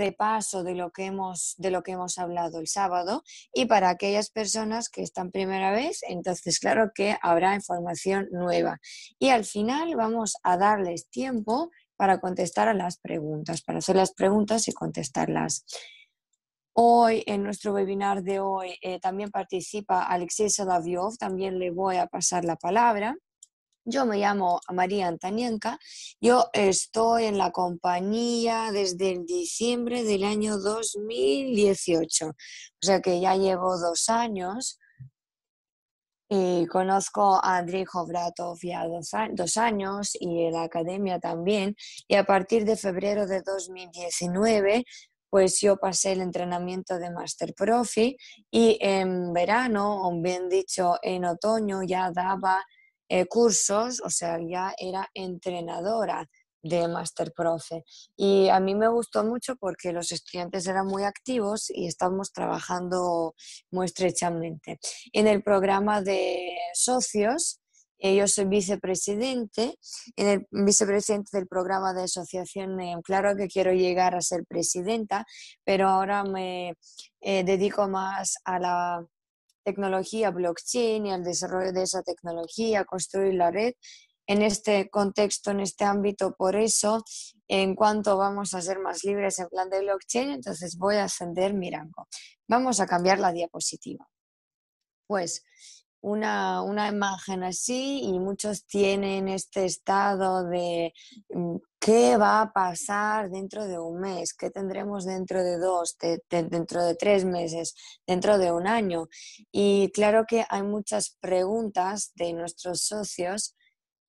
repaso de lo que hemos, de lo que hemos hablado el sábado y para aquellas personas que están primera vez, entonces claro que habrá información nueva. Y al final vamos a darles tiempo para contestar a las preguntas, para hacer las preguntas y contestarlas. Hoy, en nuestro webinar de hoy, eh, también participa Alexis Sadaviov, también le voy a pasar la palabra. Yo me llamo María Antanienka. Yo estoy en la compañía desde el diciembre del año 2018. O sea que ya llevo dos años y conozco a Andriy Hovratov ya dos, años y la academia también. Y a partir de febrero de 2019 pues yo pasé el entrenamiento de Master Profi y en verano, o bien dicho, en otoño ya daba eh, cursos, o sea, ya era entrenadora de Master Profe. Y a mí me gustó mucho porque los estudiantes eran muy activos y estábamos trabajando muy estrechamente. En el programa de socios, yo soy vicepresidente, en el vicepresidente del programa de asociación, eh, claro que quiero llegar a ser presidenta, pero ahora me eh, dedico más a la tecnología blockchain y al desarrollo de esa tecnología, construir la red en este contexto, en este ámbito. Por eso, en cuanto vamos a ser más libres en plan de blockchain, entonces voy a ascender mi rango. Vamos a cambiar la diapositiva. Pues una, imagen así y muchos tienen este estado de mm, qué va a pasar dentro de un mes, qué tendremos dentro de dos, dentro de tres meses, dentro de un año. Y claro que hay muchas preguntas de nuestros socios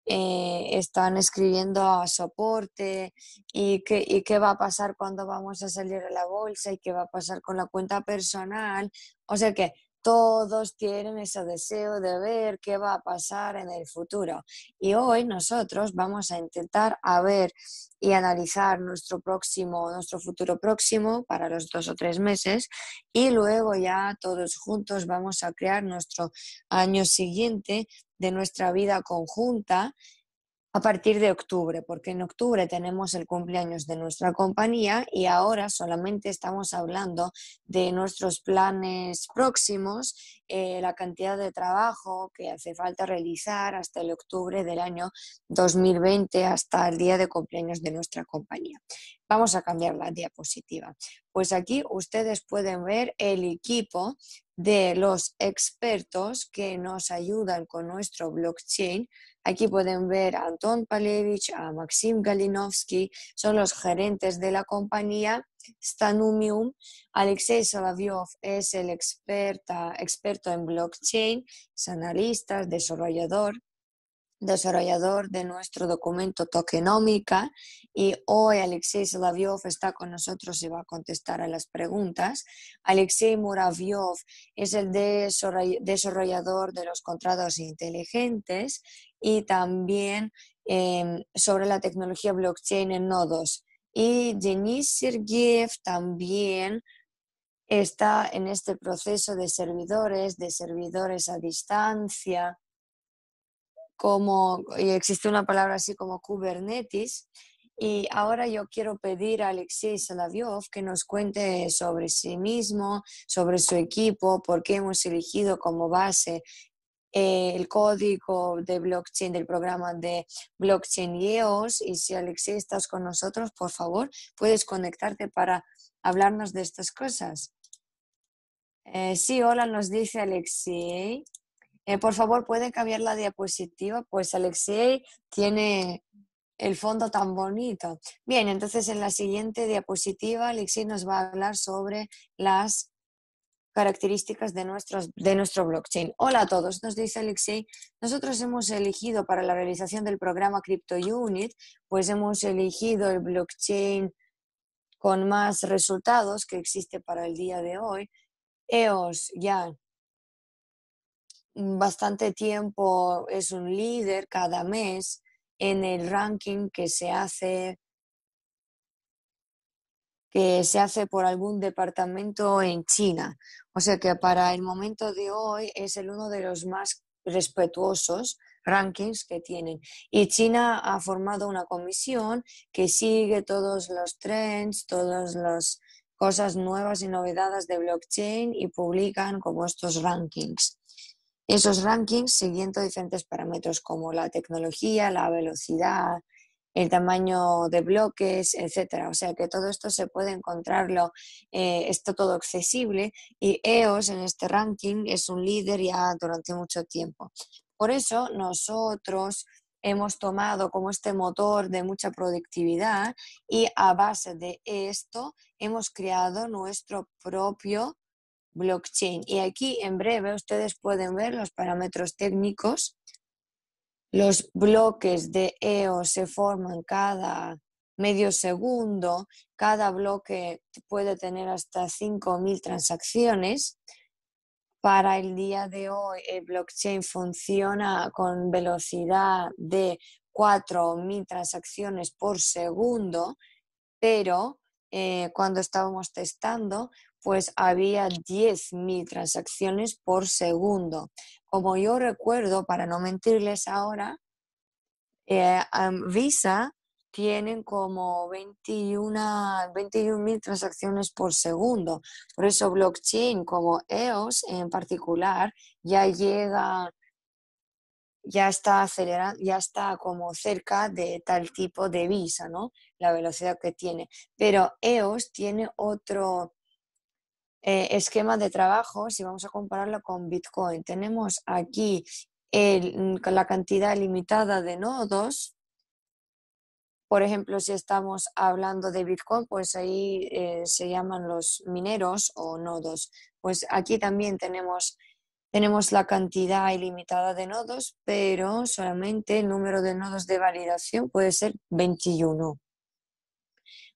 eh, están escribiendo a soporte y qué, y qué va a pasar cuando vamos a salir a la bolsa y qué va a pasar con la cuenta personal. O sea que todos tienen ese deseo de ver qué va a pasar en el futuro. Y hoy nosotros vamos a intentar a ver y analizar nuestro próximo, nuestro futuro próximo para los dos o tres meses y luego ya todos juntos vamos a crear nuestro año siguiente de nuestra vida conjunta a partir de octubre, porque en octubre tenemos el cumpleaños de nuestra compañía y ahora solamente estamos hablando de nuestros planes próximos, eh, la cantidad de trabajo que hace falta realizar hasta el octubre del año 2020, hasta el día de cumpleaños de nuestra compañía. Vamos a cambiar la diapositiva. Pues aquí ustedes pueden ver el equipo de los expertos que nos ayudan con nuestro blockchain Aquí pueden ver a Anton Palevich, a Maxim Galinovsky, son los gerentes de la compañía Stanumium. Alexei Solovyov es el experta, experto en blockchain, es analista, desarrollador desarrollador de nuestro documento Tokenómica y hoy Alexei Solavyov está con nosotros y va a contestar a las preguntas. Alexei Muraviov es el desarrollador de los contratos inteligentes y también em, sobre la tecnología blockchain en nodos. Y Denis Sergeyev también está en este proceso de servidores, de servidores a distancia, como existe una palabra así como Kubernetes. Y ahora yo quiero pedir a Alexei Salaviov que nos cuente sobre sí mismo, sobre su equipo, por qué hemos elegido como base eh, el código de blockchain del programa de blockchain EOS. Y si Alexei estás con nosotros, por favor, puedes conectarte para hablarnos de estas cosas. Eh, sí, hola, nos dice Alexei. Eh, por favor, ¿pueden cambiar la diapositiva? Pues Alexei tiene el fondo tan bonito. Bien, entonces en la siguiente diapositiva, Alexei nos va a hablar sobre las características de, de nuestro blockchain. Hola a todos, nos dice Alexei. Nosotros hemos elegido para la realización del programa Crypto Unit, pues hemos elegido el blockchain con más resultados que existe para el día de hoy. EOS ya bastante tiempo es un líder cada mes en el ranking que se hace que se hace por algún departamento en China. O sea que para el momento de hoy es el uno de los más respetuosos rankings que tienen. Y China ha formado una comisión que sigue todos los trends, todas las cosas nuevas y novedades de blockchain y publican como estos rankings. Esos rankings siguiendo diferentes parámetros como la tecnología, la velocidad, el tamaño de bloques, etcétera. O sea que todo esto se puede encontrarlo, eh, está todo accesible y EOS en este ranking es un líder ya durante mucho tiempo. Por eso nosotros hemos tomado como este motor de mucha productividad y a base de esto hemos creado nuestro propio blockchain. Y aquí en breve ustedes pueden ver los parámetros técnicos los bloques de EO se forman cada medio segundo, cada bloque puede tener hasta 5.000 transacciones. Para el día de hoy, el blockchain funciona con velocidad de 4.000 transacciones por segundo, pero eh, cuando estábamos testando, pues había 10.000 transacciones por segundo. Como yo recuerdo, para no mentirles ahora, eh, Visa tienen como 21.000 transacciones por segundo. Por eso blockchain como EOS en particular ya llega, ya está acelerando, ya está como cerca de tal tipo de visa, ¿no? La velocidad que tiene. Pero EOS tiene otro, eh, esquema de trabajo, si vamos a compararlo con Bitcoin, tenemos aquí mm, la cantidad limitada de nodos. Por ejemplo, si estamos hablando de Bitcoin, pues ahí eh, se llaman los mineros o nodos. Pues aquí también tenemos, tenemos la cantidad ilimitada de nodos, pero solamente el número de nodos de validación puede ser 21.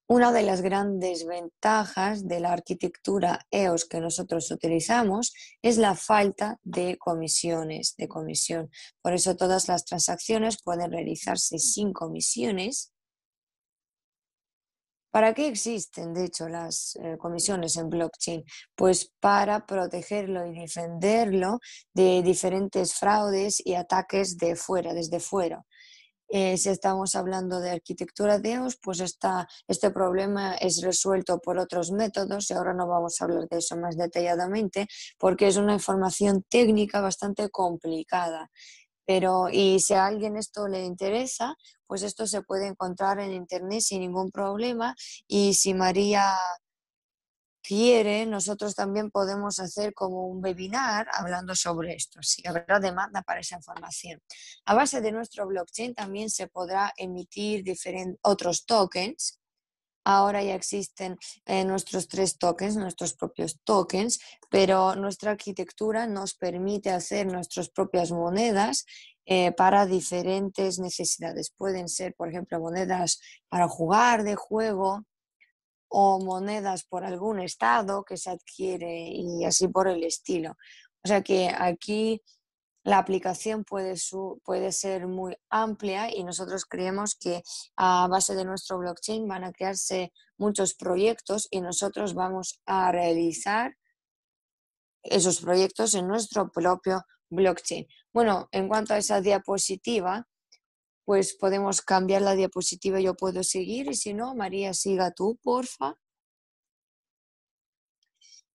Una de las grandes ventajas de la arquitectura EOS que nosotros utilizamos es la falta de comisiones, de comisión. Por eso todas las transacciones pueden realizarse sin comisiones. ¿Para qué existen, de hecho, las eh, comisiones en blockchain? Pues para protegerlo y defenderlo de diferentes fraudes y ataques de fuera, desde fuera. Eh, si estamos hablando de arquitectura de os, pues está, este problema es resuelto por otros métodos y ahora no vamos a hablar de eso más detalladamente porque es una información técnica bastante complicada. Pero, y si a alguien esto le interesa, pues esto se puede encontrar en Internet sin ningún problema. Y si María quiere, nosotros también podemos hacer como un webinar hablando sobre esto, si habrá demanda para esa información. A base de nuestro blockchain también se podrá emitir diferentes, otros tokens. Ahora ya existen eh, nuestros tres tokens, nuestros propios tokens, pero nuestra arquitectura nos permite hacer nuestras propias monedas eh, para diferentes necesidades. Pueden ser, por ejemplo, monedas para jugar de juego, o monedas por algún estado que se adquiere y así por el estilo. O sea que aquí la aplicación puede, puede ser muy amplia y nosotros creemos que a base de nuestro blockchain van a crearse muchos proyectos y nosotros vamos a realizar esos proyectos en nuestro propio blockchain. Bueno, en cuanto a esa diapositiva, pues podemos cambiar la diapositiva, yo puedo seguir, y si no, María, siga tú, porfa.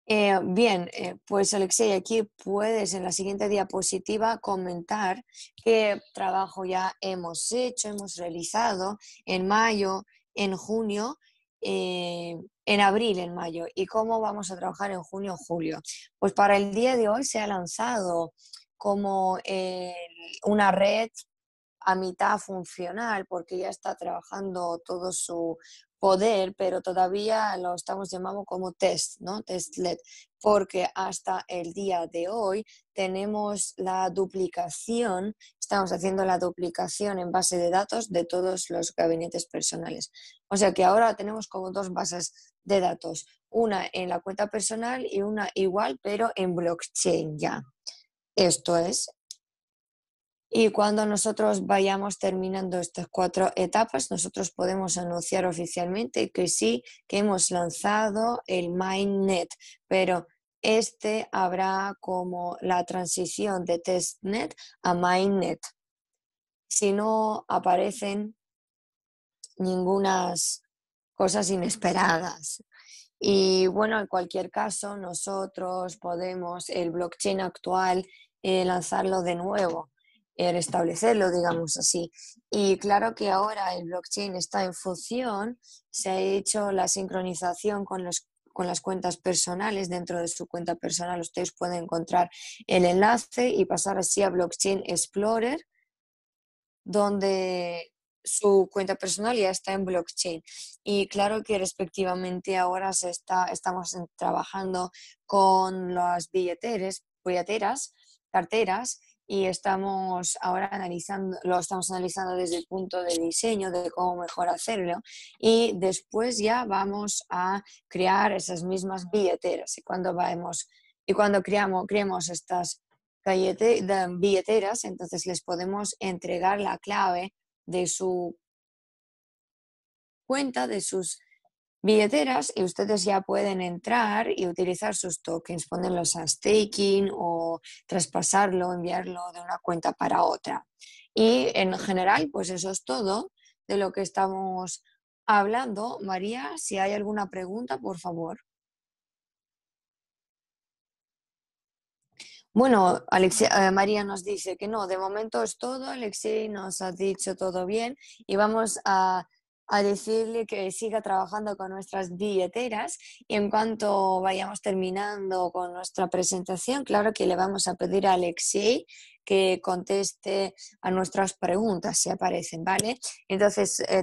Eh, bien, eh, pues Alexei, aquí puedes en la siguiente diapositiva comentar qué trabajo ya hemos hecho, hemos realizado en mayo, en junio, eh, en abril, en mayo, y cómo vamos a trabajar en junio, julio. Pues para el día de hoy se ha lanzado como una red a mitad funcional porque ya está trabajando todo su poder, pero todavía lo estamos llamando como test, ¿no? Testlet, porque hasta el día de hoy tenemos la duplicación, estamos haciendo la duplicación en base de datos de todos los gabinetes personales. O sea que ahora tenemos como dos bases de datos, una en la cuenta personal y una igual, pero en blockchain ya. Esto es y cuando nosotros vayamos terminando estas cuatro etapas, nosotros podemos anunciar oficialmente que sí, que hemos lanzado el MindNet, pero este habrá como la transición de TestNet a MindNet. Si no aparecen ningunas cosas inesperadas, y bueno, en cualquier caso, nosotros podemos el blockchain actual eh, lanzarlo de nuevo establecerlo digamos así. Y claro que ahora el blockchain está en función, se ha hecho la sincronización con las cuentas personales. Dentro de su cuenta personal ustedes pueden encontrar el enlace y pasar así a Blockchain Explorer, donde su cuenta personal ya está en blockchain. Y claro que respectivamente ahora se estamos trabajando con las billeteras, billeteras carteras y estamos ahora analizando, lo estamos analizando desde el punto de diseño, de cómo mejor hacerlo, y después ya vamos a crear esas mismas billeteras. Y cuando, vayamos y cuando creamos, estas billeteras, entonces les podemos entregar la clave de su cuenta, de sus billeteras y ustedes ya pueden entrar y utilizar sus tokens, ponerlos a staking o traspasarlo, enviarlo de una cuenta para otra. Y en general, pues eso es todo de lo que estamos hablando. María, si hay alguna pregunta, por favor. Bueno, Alexia, eh, María nos dice que no, de momento es todo. Alexei nos ha dicho todo bien y vamos a a decirle que siga trabajando con nuestras billeteras y en cuanto vayamos terminando con nuestra presentación, claro que le vamos a pedir a Alexei que conteste a nuestras preguntas si aparecen, ¿vale? Entonces eh,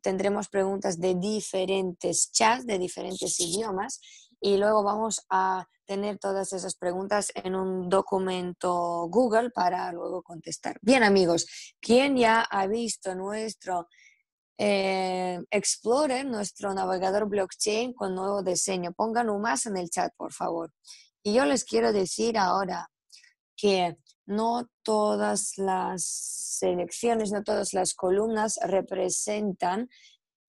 tendremos preguntas de diferentes chats, de diferentes idiomas y luego vamos a tener todas esas preguntas en un documento Google para luego contestar. Bien amigos, ¿quién ya ha visto nuestro eh, exploren nuestro navegador blockchain con nuevo diseño. Pongan un más en el chat, por favor. Y yo les quiero decir ahora que no todas las selecciones, no todas las columnas representan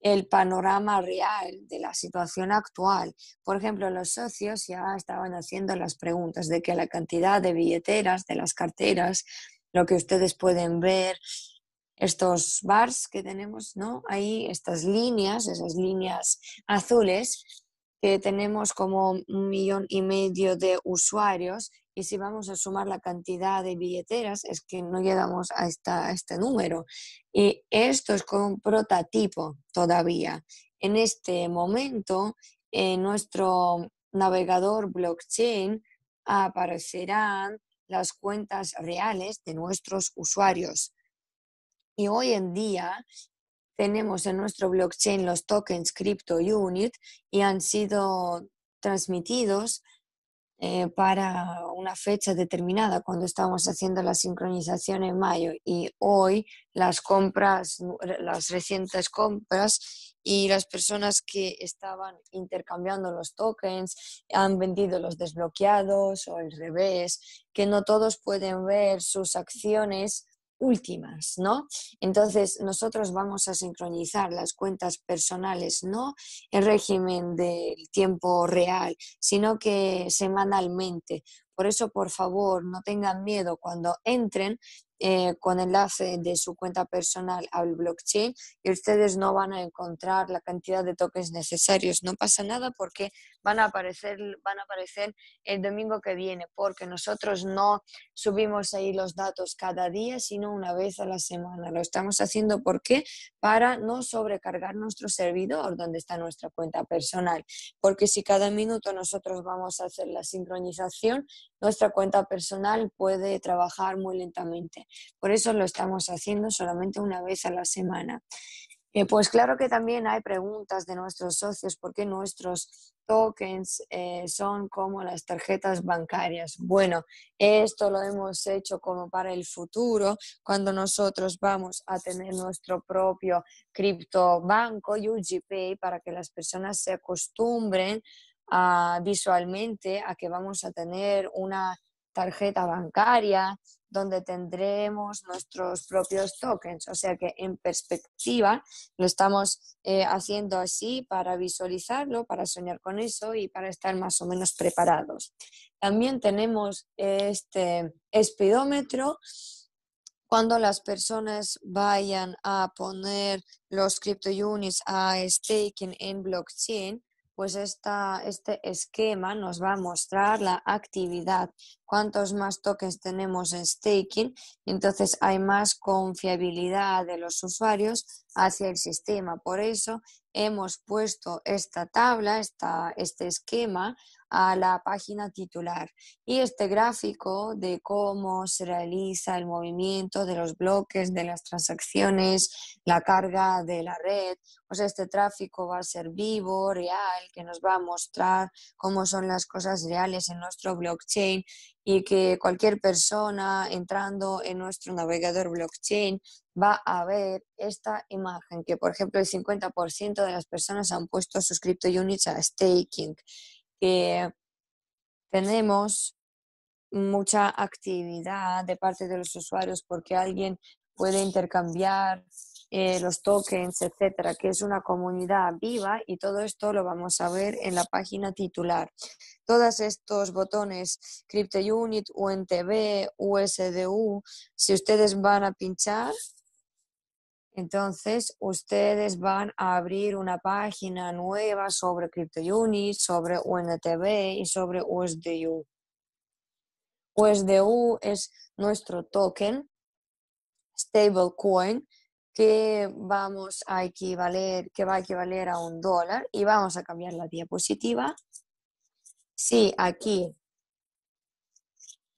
el panorama real de la situación actual. Por ejemplo, los socios ya estaban haciendo las preguntas de que la cantidad de billeteras, de las carteras, lo que ustedes pueden ver estos bars que tenemos, ¿no? ahí estas líneas, esas líneas azules, que tenemos como un millón y medio de usuarios y si vamos a sumar la cantidad de billeteras es que no llegamos a, este número. Y esto es como un prototipo todavía. En este momento, en eh, nuestro navegador blockchain aparecerán las cuentas reales de nuestros usuarios. Y hoy en día tenemos en nuestro blockchain los tokens Crypto Unit y han sido transmitidos eh, para una fecha determinada cuando estábamos haciendo la sincronización en mayo y hoy las compras, las recientes compras y las personas que estaban intercambiando los tokens han vendido los desbloqueados o al revés, que no todos pueden ver sus acciones últimas, ¿no? Entonces, nosotros vamos a sincronizar las cuentas personales, no en régimen del tiempo real, sino que semanalmente. Por eso, por favor, no tengan miedo cuando entren eh, con enlace de su cuenta personal al blockchain y ustedes no van a encontrar la cantidad de tokens necesarios. No pasa nada porque van a aparecer, van a aparecer el domingo que viene, porque nosotros no subimos ahí los datos cada día, sino una vez a la semana. Lo estamos haciendo porque para no sobrecargar nuestro servidor donde está nuestra cuenta personal, porque si cada minuto nosotros vamos a hacer la sincronización, nuestra cuenta personal puede trabajar muy lentamente. Por eso lo estamos haciendo solamente una vez a la semana. Eh, pues claro que también hay preguntas de nuestros socios, porque nuestros tokens eh, son como las tarjetas bancarias. Bueno, esto lo hemos hecho como para el futuro, cuando nosotros vamos a tener nuestro propio criptobanco, UGP, para que las personas se acostumbren ah, visualmente a que vamos a tener una tarjeta bancaria, donde tendremos nuestros propios tokens. O sea que en perspectiva lo estamos eh, haciendo así para visualizarlo, para soñar con eso y para estar más o menos preparados. También tenemos eh, este espidómetro. Cuando las personas vayan a poner los crypto units a staking en blockchain, pues este esquema nos va a mostrar la actividad. cuántos más tokens tenemos en staking, entonces hay más confiabilidad de los usuarios hacia el sistema. Por eso hemos puesto esta tabla, este esquema, a la página titular. Y este gráfico de cómo se realiza el movimiento de los bloques, de las transacciones, la carga de la red, o pues sea, este tráfico va a ser vivo, real, que nos va a mostrar cómo son las cosas reales en nuestro blockchain y que cualquier persona entrando en nuestro navegador blockchain va a ver esta imagen, que por ejemplo el 50% de las personas han puesto sus crypto units a staking que tenemos mucha actividad de parte de los usuarios porque alguien puede intercambiar eh, los tokens, etcétera, que es una comunidad viva y todo esto lo vamos a ver en la página titular. Todos estos botones, CryptoUnit, UNTB, USDU, si ustedes van a pinchar, entonces, ustedes van a abrir una página nueva sobre CryptoUnit, sobre UNTB y sobre USDU. USDU es nuestro token, stablecoin, que vamos a equivaler, que va a equivaler a un dólar y vamos a cambiar la diapositiva. Sí, aquí,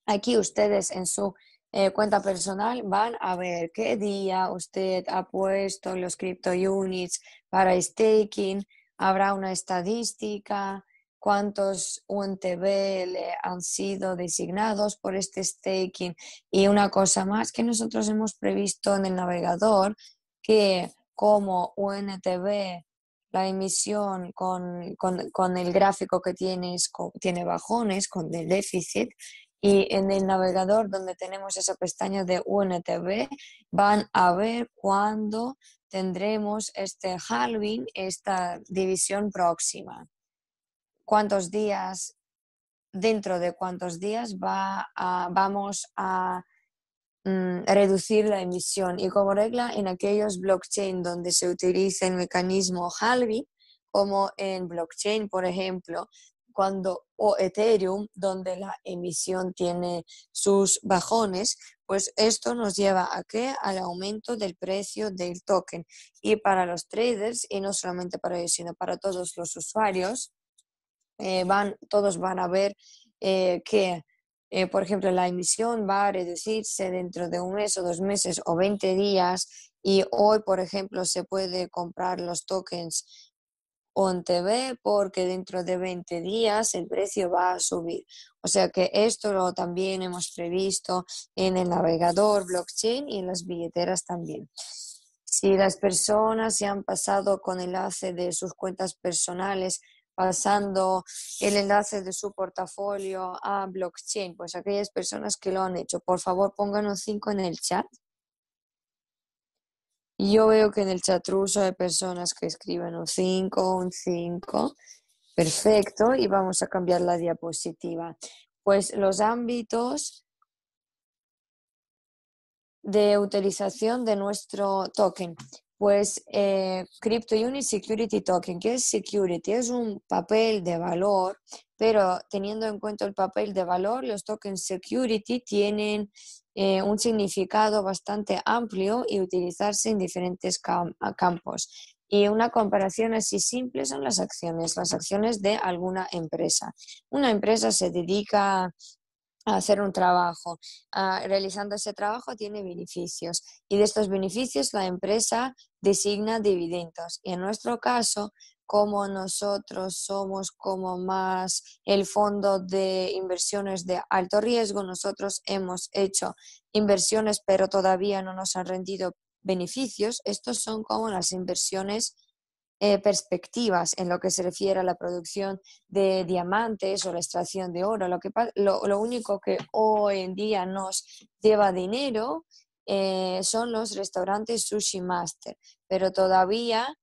aquí ustedes en su eh, cuenta personal van a ver qué día usted ha puesto los crypto units para staking, habrá una estadística, cuántos UNTB han sido designados por este staking y una cosa más que nosotros hemos previsto en el navegador que como UNTB la emisión con, el gráfico que tienes, tiene bajones, con el déficit, y en el navegador donde tenemos esa pestaña de UNTB van a ver cuándo tendremos este halving, esta división próxima. ¿Cuántos días, dentro de cuántos días va vamos a mm, reducir la emisión? Y como regla, en aquellos blockchain donde se utiliza el mecanismo Halving, como en blockchain, por ejemplo, cuando, o Ethereum, donde la emisión tiene sus bajones, pues esto nos lleva a que Al aumento del precio del token. Y para los traders, y no solamente para ellos, sino para todos los usuarios, eh, van, todos van a ver eh, que, eh, por ejemplo, la emisión va a reducirse dentro de un mes o dos meses o 20 días y hoy, por ejemplo, se puede comprar los tokens o TV porque dentro de 20 días el precio va a subir. O sea que esto lo también hemos previsto en el navegador blockchain y en las billeteras también. Si las personas se han pasado con el enlace de sus cuentas personales pasando el enlace de su portafolio a blockchain, pues aquellas personas que lo han hecho, por favor pónganos un 5 en el chat yo veo que en el chatruso hay personas que escriben un 5, un 5. Perfecto, y vamos a cambiar la diapositiva. Pues los ámbitos de utilización de nuestro token. Pues eh, Crypto Unit Security Token, ¿qué es Security? Es un papel de valor pero teniendo en cuenta el papel de valor, los tokens security tienen eh, un significado bastante amplio y utilizarse en diferentes campos. Y una comparación así simple son las acciones, las acciones de alguna empresa. Una empresa se dedica a hacer un trabajo. realizando ese trabajo tiene beneficios y de estos beneficios la empresa designa dividendos. Y en nuestro caso, como nosotros somos como más el fondo de inversiones de alto riesgo. Nosotros hemos hecho inversiones, pero todavía no nos han rendido beneficios. Estos son como las inversiones eh, perspectivas en lo que se refiere a la producción de diamantes o la extracción de oro. Lo, que, único que hoy en día nos lleva dinero eh, son los restaurantes sushi master, pero todavía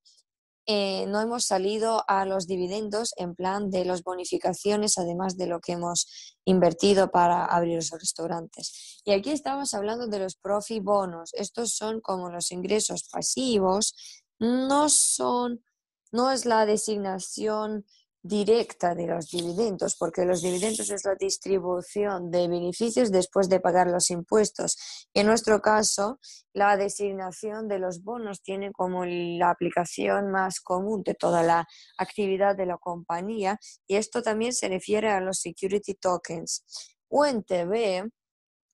eh, no hemos salido a los dividendos en plan de las bonificaciones, además de lo que hemos invertido para abrir los restaurantes. Y aquí estamos hablando de los profi bonos. Estos son como los ingresos pasivos, no son, no es la designación directa de los dividendos, porque los dividendos es la distribución de beneficios después de pagar los impuestos. En nuestro caso, la designación de los bonos tiene como la aplicación más común de toda la actividad de la compañía y esto también se refiere a los security tokens. UNTB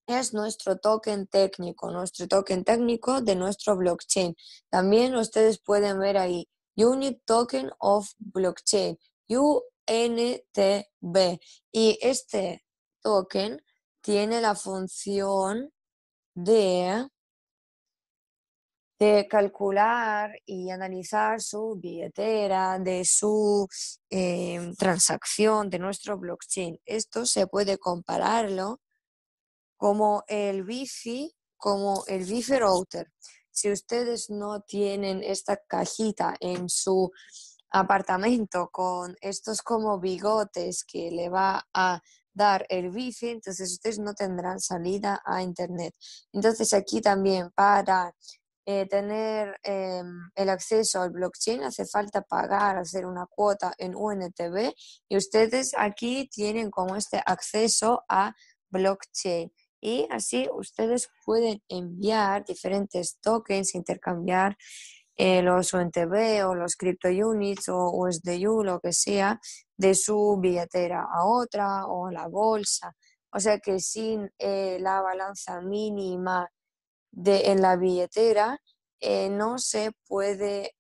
es nuestro token técnico, nuestro token técnico de nuestro blockchain. También ustedes pueden ver ahí Unit Token of Blockchain. UNTB. Y este token tiene la función de, de calcular y analizar su billetera, de su em, transacción, de nuestro blockchain. Esto se puede compararlo como el Wi-Fi, como el Wi-Fi router. Si ustedes no tienen esta cajita en su apartamento con estos como bigotes que le va a dar el wifi, entonces ustedes no tendrán salida a internet. Entonces aquí también para eh, tener em, el acceso al blockchain hace falta pagar, hacer una cuota en UNTB y ustedes aquí tienen como este acceso a blockchain. Y así ustedes pueden enviar diferentes tokens, intercambiar eh, los UNTB o los Crypto Units o USDU, lo que sea, de su billetera a otra o la bolsa. O sea que sin eh, la balanza mínima de, en la billetera eh, no se puede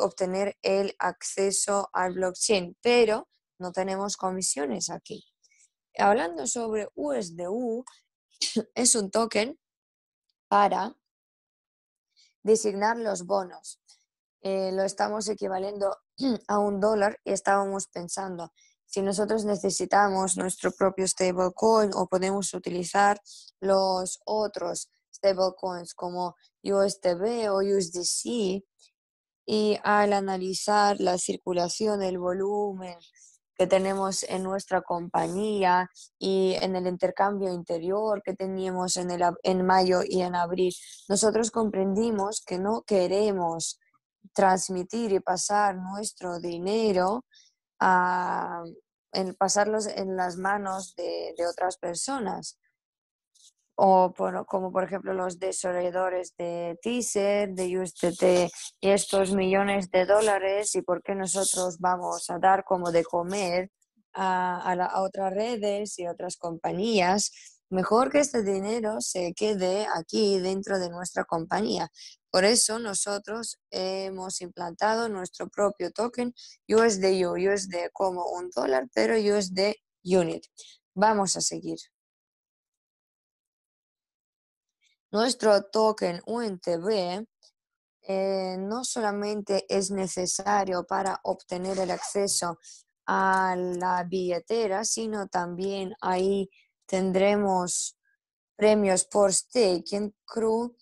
obtener el acceso al blockchain, pero no tenemos comisiones aquí. Hablando sobre USDU, es un token para designar los bonos. Eh, lo estamos equivaliendo a un dólar y estábamos pensando, si nosotros necesitamos nuestro propio stablecoin o podemos utilizar los otros stablecoins como USDB o USDC, y al analizar la circulación, el volumen que tenemos en nuestra compañía y en el intercambio interior que teníamos en, el, en mayo y en abril, nosotros comprendimos que no queremos transmitir y pasar nuestro dinero a en pasarlos en las manos de otras personas o como por ejemplo los desarrolladores de Teaser, de USDT estos millones de dólares y por qué nosotros vamos a dar como de comer a, a otras redes y otras compañías. Mejor que este dinero se quede aquí dentro de nuestra compañía. Por eso nosotros hemos implantado nuestro propio token USDU, USD como un dólar, pero USD unit. Vamos a seguir. Nuestro token UNTB eh, no solamente es necesario para obtener el acceso a la billetera, sino también ahí tendremos premios por staking crew.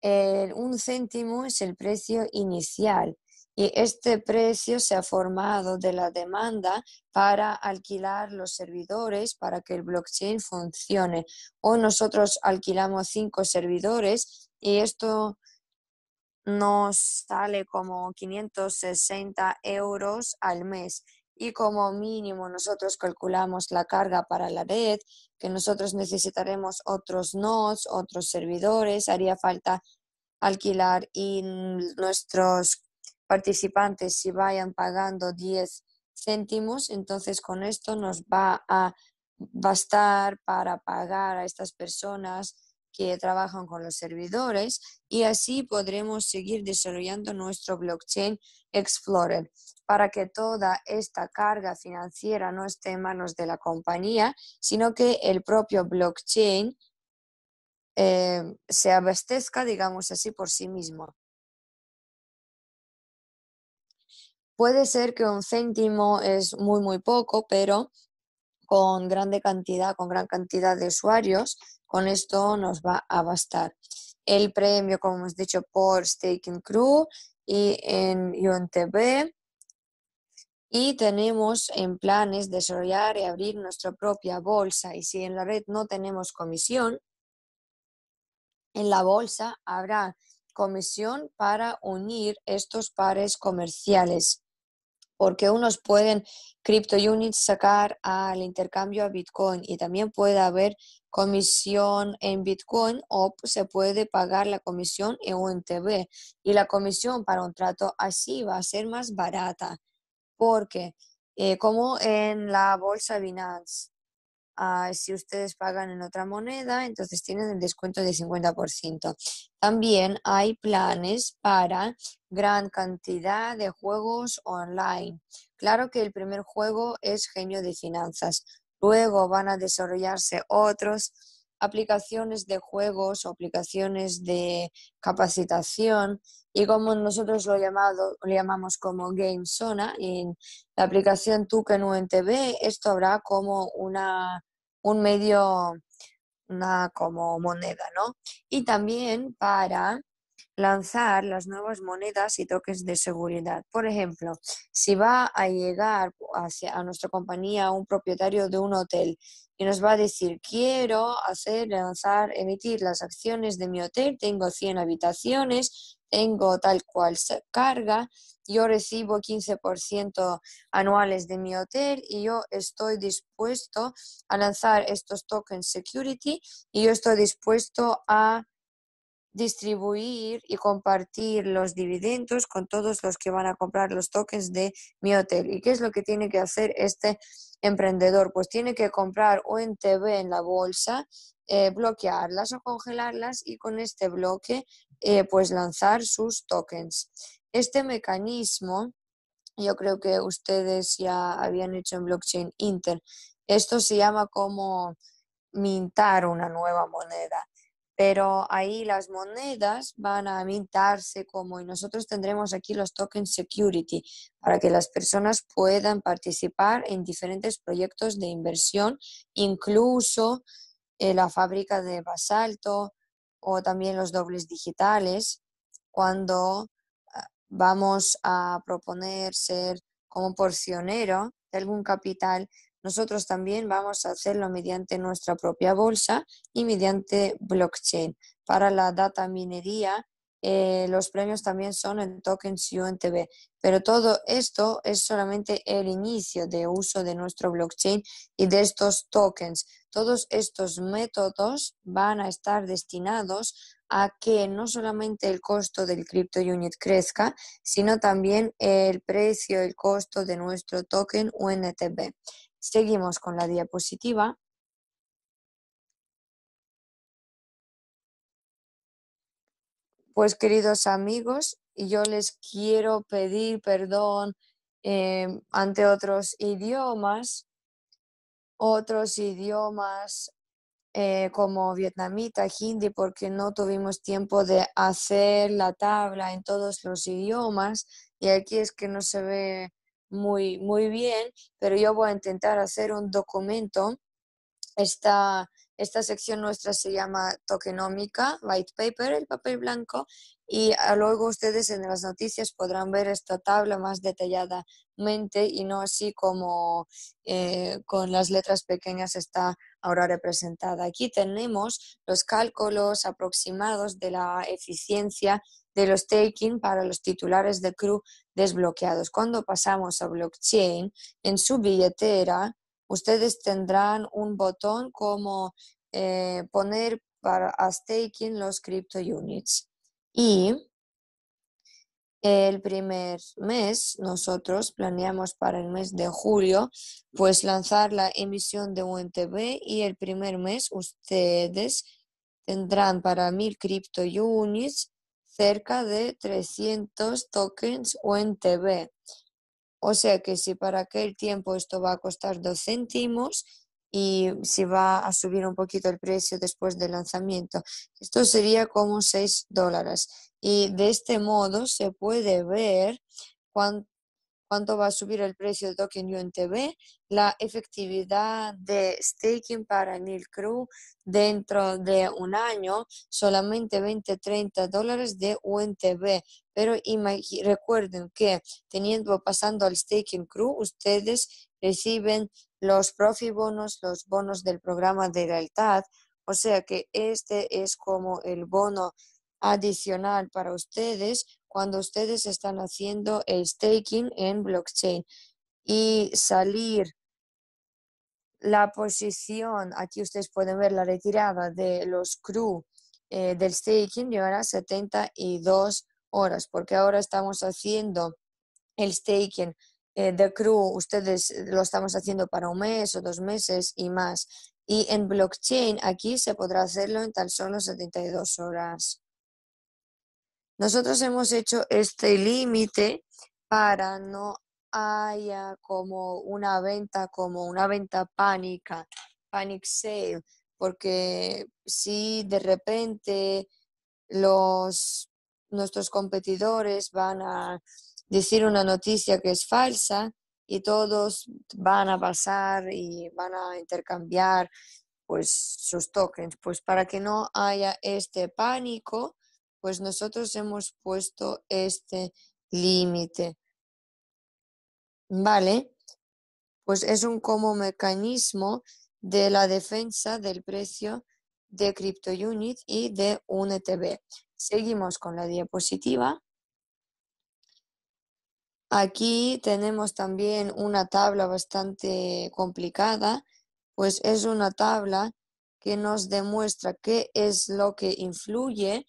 Eh, un céntimo es el precio inicial y este precio se ha formado de la demanda para alquilar los servidores para que el blockchain funcione. O nosotros alquilamos cinco servidores y esto nos sale como 560 euros al mes. Y como mínimo nosotros calculamos la carga para la red, que nosotros necesitaremos otros nodes, otros servidores, haría falta alquilar y nuestros participantes si vayan pagando 10 céntimos, entonces con esto nos va a bastar para pagar a estas personas que trabajan con los servidores y así podremos seguir desarrollando nuestro blockchain Explorer para que toda esta carga financiera no esté en manos de la compañía, sino que el propio blockchain eh, se abastezca, digamos así, por sí mismo. Puede ser que un céntimo es muy, muy poco, pero con grande cantidad, con gran cantidad de usuarios, con esto nos va a bastar. El premio, como hemos dicho, por Staking Crew y en UNTV. Y tenemos en planes desarrollar y abrir nuestra propia bolsa. Y si en la red no tenemos comisión, en la bolsa habrá comisión para unir estos pares comerciales porque unos pueden crypto units sacar al intercambio a Bitcoin y también puede haber comisión en Bitcoin o se puede pagar la comisión en UNTB y la comisión para un trato así va a ser más barata porque eh, como en la bolsa Binance Ah, si ustedes pagan en otra moneda, entonces tienen el descuento del 50%. También hay planes para gran cantidad de juegos online. Claro que el primer juego es Genio de Finanzas. Luego van a desarrollarse otros aplicaciones de juegos o aplicaciones de capacitación y como nosotros lo, llamado, lo llamamos como Game Zona, en la aplicación en UNTV, esto habrá como una, un medio, una como moneda, ¿no? Y también para lanzar las nuevas monedas y tokens de seguridad. Por ejemplo, si va a llegar hacia a nuestra compañía un propietario de un hotel y nos va a decir, quiero hacer, lanzar, emitir las acciones de mi hotel, tengo 100 habitaciones, tengo tal cual carga, yo recibo 15% anuales de mi hotel y yo estoy dispuesto a lanzar estos tokens security y yo estoy dispuesto a distribuir y compartir los dividendos con todos los que van a comprar los tokens de mi hotel. ¿Y qué es lo que tiene que hacer este emprendedor? Pues tiene que comprar o en TV en la bolsa, eh, bloquearlas o congelarlas y con este bloque eh, pues lanzar sus tokens. Este mecanismo yo creo que ustedes ya habían hecho en blockchain inter. Esto se llama como mintar una nueva moneda pero ahí las monedas van a mintarse como y nosotros tendremos aquí los tokens security para que las personas puedan participar en diferentes proyectos de inversión, incluso en eh, la fábrica de basalto o también los dobles digitales, cuando ah, vamos a proponer ser como porcionero de algún capital nosotros también vamos a hacerlo mediante nuestra propia bolsa y mediante blockchain. Para la data minería, eh, los premios también son en tokens UNTB. Pero todo esto es solamente el inicio de uso de nuestro blockchain y de estos tokens. Todos estos métodos van a estar destinados a que no solamente el costo del Crypto Unit crezca, sino también el precio, el costo de nuestro token UNTB. Seguimos con la diapositiva. Pues queridos amigos, yo les quiero pedir perdón em, ante otros idiomas, otros idiomas eh, como vietnamita, hindi, porque no tuvimos tiempo de hacer la tabla en todos los idiomas y aquí es que no se ve muy, bien, pero yo voy a intentar hacer un documento. Esta, sección nuestra se llama tokenómica, white paper, el papel blanco, y luego ustedes en las noticias podrán ver esta tabla más detalladamente y no así como eh, con las letras pequeñas está ahora representada. Aquí tenemos los cálculos aproximados de la eficiencia de los taking para los titulares de CRU desbloqueados. Cuando pasamos a blockchain, en su billetera, ustedes tendrán un botón como eh, poner para staking los crypto units. Y el primer mes, nosotros planeamos para el mes de julio, pues lanzar la emisión de UNTB y el primer mes ustedes tendrán para mil crypto units cerca de 300 tokens o en TV, O sea que si para aquel tiempo esto va a costar 2 céntimos y si va a subir un poquito el precio después del lanzamiento, esto sería como 6 dólares. Y de este modo se puede ver cuánto cuánto va a subir el precio del token UNTB, la efectividad de staking para Neil Crew dentro de un año, solamente 20, 30 dólares de UNTB. Pero recuerden que teniendo, pasando al staking crew, ustedes reciben los PROFIBONOS, bonos, los bonos del programa de lealtad. O sea que este es como el bono adicional para ustedes cuando ustedes están haciendo el staking en blockchain y salir la posición, aquí ustedes pueden ver la retirada de los crew eh, del staking llevará 72 horas, porque ahora estamos haciendo el staking eh, de crew, ustedes lo estamos haciendo para un mes o dos meses y más. Y en blockchain aquí se podrá hacerlo en tan solo 72 horas. Nosotros hemos hecho este límite para no haya como una venta, como una venta pánica, panic sale, porque si de repente los, nuestros competidores van a decir una noticia que es falsa y todos van a pasar y van a intercambiar pues sus tokens, pues para que no haya este pánico, pues nosotros hemos puesto este límite. ¿Vale? Pues es un como mecanismo de la defensa del precio de CryptoUnit y de UNTB. E Seguimos con la diapositiva. Aquí tenemos también una tabla bastante complicada, pues es una tabla que nos demuestra qué es lo que influye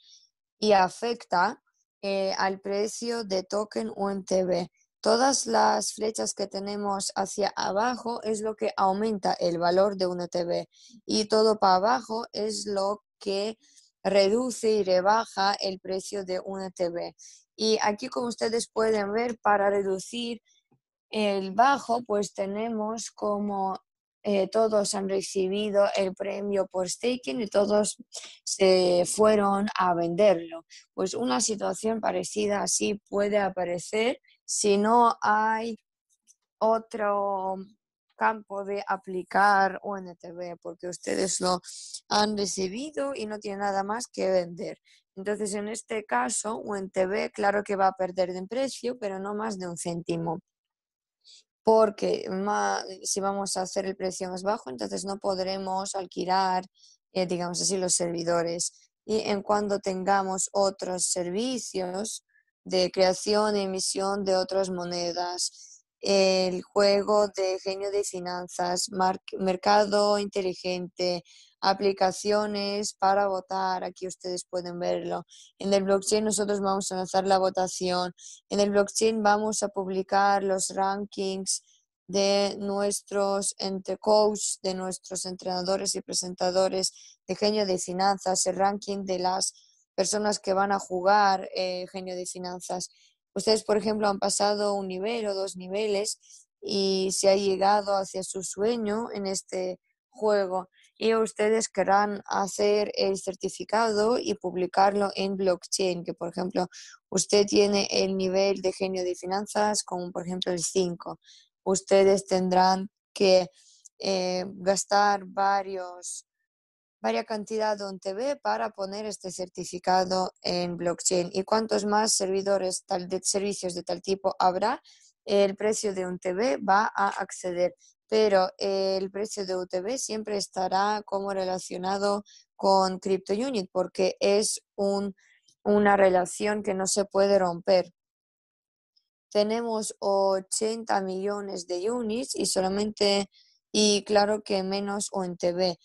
y afecta eh, al precio de token UNTV. Todas las flechas que tenemos hacia abajo es lo que aumenta el valor de un TV y todo para abajo es lo que reduce y rebaja el precio de un TV. Y aquí, como ustedes pueden ver, para reducir el bajo, pues tenemos como eh, todos han recibido el premio por staking y todos se fueron a venderlo. Pues una situación parecida así puede aparecer si no hay otro campo de aplicar UNTV porque ustedes lo han recibido y no tiene nada más que vender. Entonces, en este caso, UNTV claro que va a perder de precio, pero no más de un céntimo porque si vamos a hacer el precio más bajo, entonces no podremos alquilar, eh, digamos así, los servidores. Y en cuando tengamos otros servicios de creación y emisión de otras monedas, el juego de genio de finanzas, mercado inteligente, aplicaciones para votar. Aquí ustedes pueden verlo. En el blockchain nosotros vamos a lanzar la votación. En el blockchain vamos a publicar los rankings de nuestros entre coach, de nuestros entrenadores y presentadores de genio de finanzas, el ranking de las personas que van a jugar eh, genio de finanzas. Ustedes, por ejemplo, han pasado un nivel o dos niveles y se ha llegado hacia su sueño en este juego y ustedes querrán hacer el certificado y publicarlo en blockchain, que por ejemplo usted tiene el nivel de genio de finanzas como por ejemplo el 5. Ustedes tendrán que eh, gastar varios varia cantidad de TV para poner este certificado en blockchain. Y cuantos más servidores tal de servicios de tal tipo habrá, el precio de un TV va a acceder. Pero el precio de UTV siempre estará como relacionado con CryptoUnit porque es una relación que no se puede romper tenemos 80 millones de units y solamente, y claro que menos TV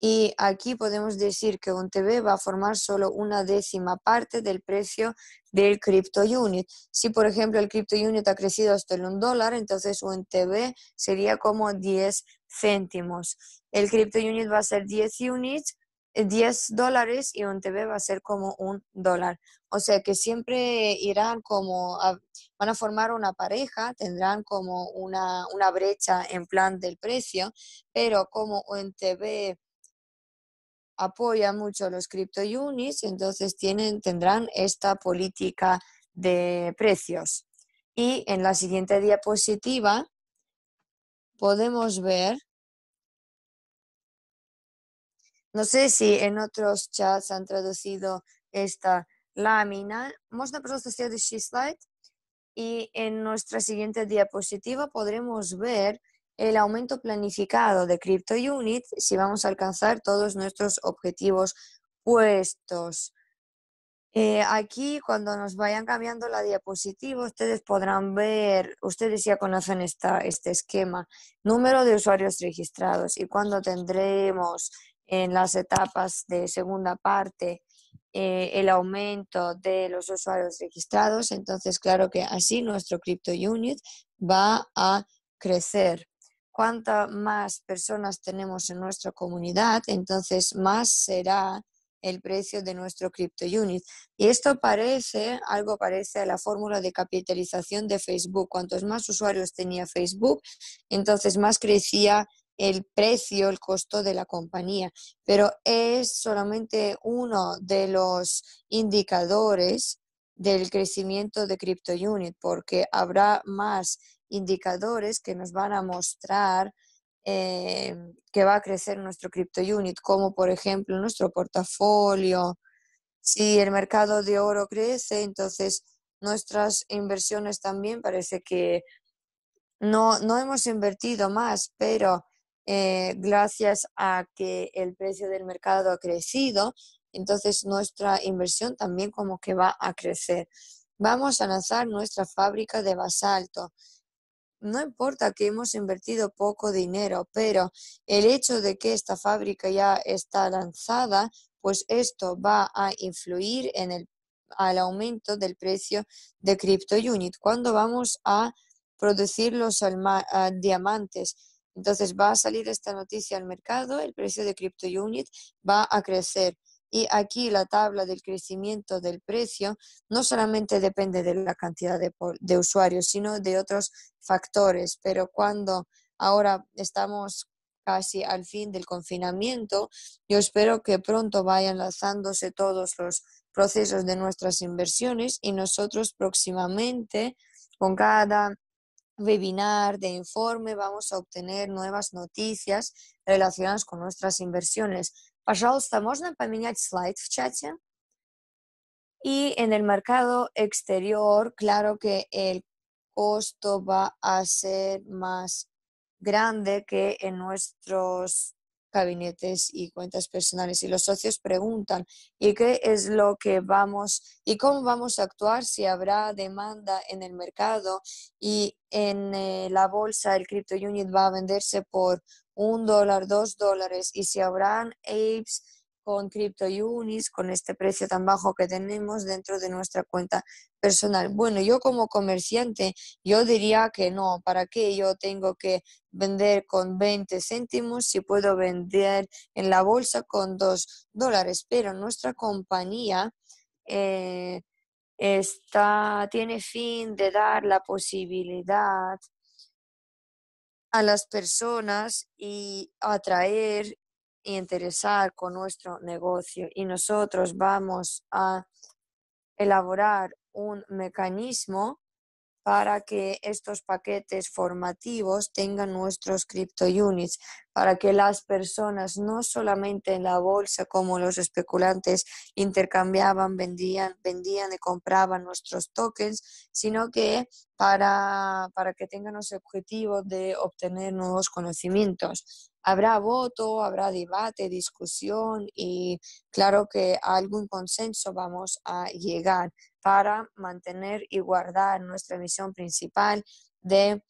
y aquí podemos decir que un TV va a formar solo una décima parte del precio del crypto unit. Si, por ejemplo, el crypto unit ha crecido hasta el 1 dólar, entonces un TV sería como 10 céntimos. El crypto unit va a ser 10 units, 10 eh, dólares y un TV va a ser como un dólar. O sea que siempre irán como, van a formar una pareja, tendrán como una, una brecha en plan del precio, pero como un TV apoya mucho los crypto unis, entonces tienen, tendrán esta política de precios. Y en la siguiente diapositiva podemos ver, no sé si en otros chats han traducido esta lámina, slide, y en nuestra siguiente diapositiva podremos ver el aumento planificado de Unit si vamos a alcanzar todos nuestros objetivos puestos. Eh, aquí, cuando nos vayan cambiando la diapositiva, ustedes podrán ver, ustedes ya conocen esta, este esquema, número de usuarios registrados y cuando tendremos en las etapas de segunda parte eh, el aumento de los usuarios registrados, entonces claro que así nuestro Crypto Unit va a crecer cuanta más personas tenemos en nuestra comunidad, entonces más será el precio de nuestro crypto unit. Y esto parece, algo parece a la fórmula de capitalización de Facebook. Cuantos más usuarios tenía Facebook, entonces más crecía el precio, el costo de la compañía. Pero es solamente uno de los indicadores del crecimiento de crypto unit, porque habrá más indicadores que nos van a mostrar em, que va a crecer nuestro crypto unit, como por ejemplo nuestro portafolio. Si el mercado de oro crece, entonces nuestras inversiones también parece que no, no hemos invertido más, pero eh, gracias a que el precio del mercado ha crecido, entonces nuestra inversión también como que va a crecer. Vamos a lanzar nuestra fábrica de basalto no importa que hemos invertido poco dinero, pero el hecho de que esta fábrica ya está lanzada, pues esto va a influir en el aumento del precio de Crypto unit. Cuando vamos a producir los diamantes, entonces va a salir esta noticia al mercado, el precio de Crypto unit va a crecer. Y aquí la tabla del crecimiento del precio no solamente depende de la cantidad de, usuarios, sino de otros factores. Pero cuando ahora estamos casi al fin del confinamiento, yo espero que pronto vayan lanzándose todos los procesos de nuestras inversiones y nosotros próximamente con cada webinar de informe vamos a obtener nuevas noticias relacionadas con nuestras inversiones. Y en el mercado exterior, claro que el costo va a ser más grande que en nuestros gabinetes y cuentas personales y los socios preguntan ¿y qué es lo que vamos y cómo vamos a actuar si habrá demanda en el mercado y en eh, la bolsa el crypto unit va a venderse por un dólar, dos dólares y si habrán apes con unis, con este precio tan bajo que tenemos dentro de nuestra cuenta personal. Bueno, yo como comerciante, yo diría que no, ¿para qué yo tengo que vender con 20 céntimos si puedo vender en la bolsa con 2 dólares? Pero nuestra compañía... Eh, está, tiene fin de dar la posibilidad a las personas y atraer interesar con nuestro negocio y nosotros vamos a elaborar un mecanismo para que estos paquetes formativos tengan nuestros crypto units, para que las personas, no solamente en la bolsa, como los especulantes intercambiaban, vendían, vendían y compraban nuestros tokens, sino que para, que tengan los objetivos de obtener nuevos conocimientos. Habrá voto, habrá debate, discusión y claro que a algún consenso vamos a llegar para mantener y guardar nuestra misión principal de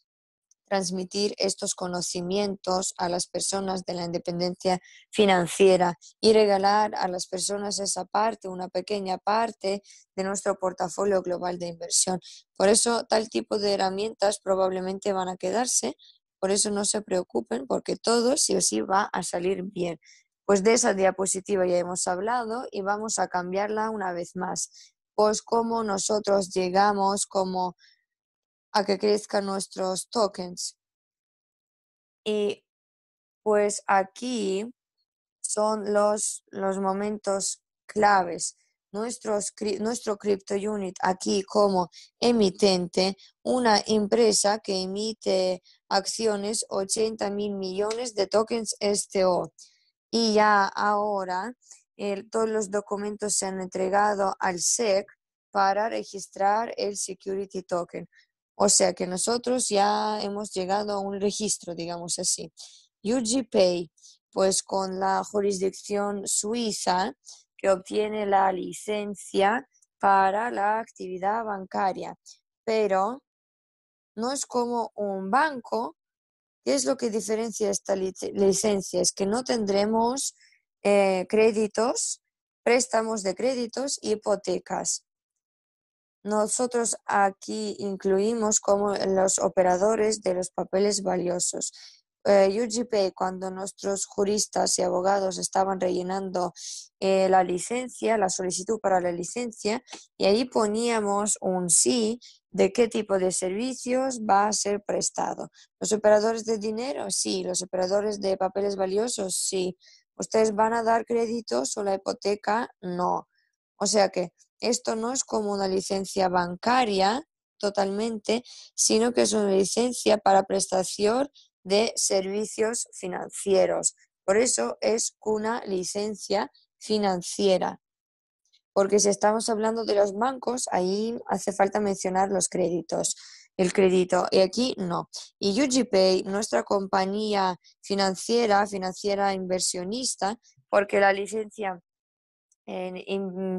transmitir estos conocimientos a las personas de la independencia financiera y regalar a las personas esa parte, una pequeña parte de nuestro portafolio global de inversión. Por eso tal tipo de herramientas probablemente van a quedarse, por eso no se preocupen porque todo sí o sí va a salir bien. Pues de esa diapositiva ya hemos hablado y vamos a cambiarla una vez más pues cómo nosotros llegamos como a que crezcan nuestros tokens. Y pues aquí son los, los momentos claves. nuestro Crypto Unit aquí como emitente, una empresa que emite acciones 80 mil millones de tokens STO. Y ya ahora todos los documentos se han entregado al SEC e para registrar el security token. O sea que nosotros ya hemos llegado a un registro, digamos así. UGPay, pues con la jurisdicción suiza que obtiene la licencia para la actividad bancaria, pero no es como un banco. ¿Qué es lo que diferencia esta licencia? Es que no tendremos eh, créditos, préstamos de créditos hipotecas. Nosotros aquí incluimos como los operadores de los papeles valiosos. Eh, UGP, cuando nuestros juristas y abogados estaban rellenando eh, la licencia, la solicitud para la licencia, y ahí poníamos un sí de qué tipo de servicios va a ser prestado. ¿Los operadores de dinero? Sí. ¿Los operadores de papeles valiosos? Sí. ¿Ustedes van a dar créditos o la hipoteca? No. O sea que esto no es como una licencia bancaria totalmente, sino que es una licencia para prestación de servicios financieros. Por eso es una licencia financiera. Porque si estamos hablando de los bancos, ahí hace falta mencionar los créditos el crédito. Y aquí no. Y UGPay, nuestra compañía financiera, financiera inversionista, porque la licencia eh,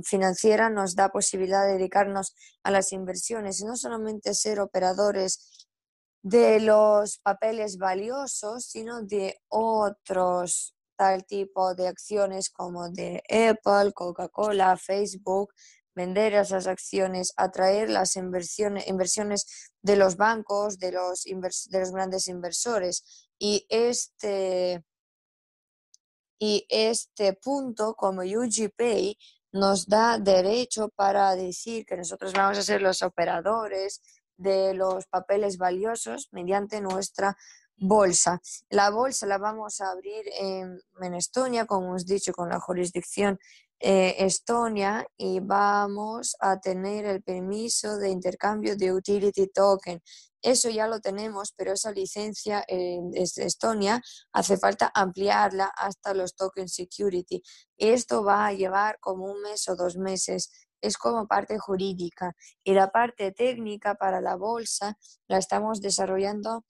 financiera nos da posibilidad de dedicarnos a las inversiones y no solamente ser operadores de los papeles valiosos, sino de otros tal tipo de acciones como de Apple, Coca-Cola, Facebook, vender esas acciones, atraer las inversiones, inversiones de los bancos, de los, de los grandes inversores. Y este, y este punto, como UGP, nos da derecho para decir que nosotros vamos a ser los operadores de los papeles valiosos mediante nuestra bolsa. La bolsa la vamos a abrir en, en Estonia, como hemos dicho, con la jurisdicción eh, Estonia y vamos a tener el permiso de intercambio de utility token. Eso ya lo tenemos, pero esa licencia en eh, Estonia hace falta ampliarla hasta los token security. Esto va a llevar como un mes o dos meses. Es como parte jurídica. Y la parte técnica para la bolsa la estamos desarrollando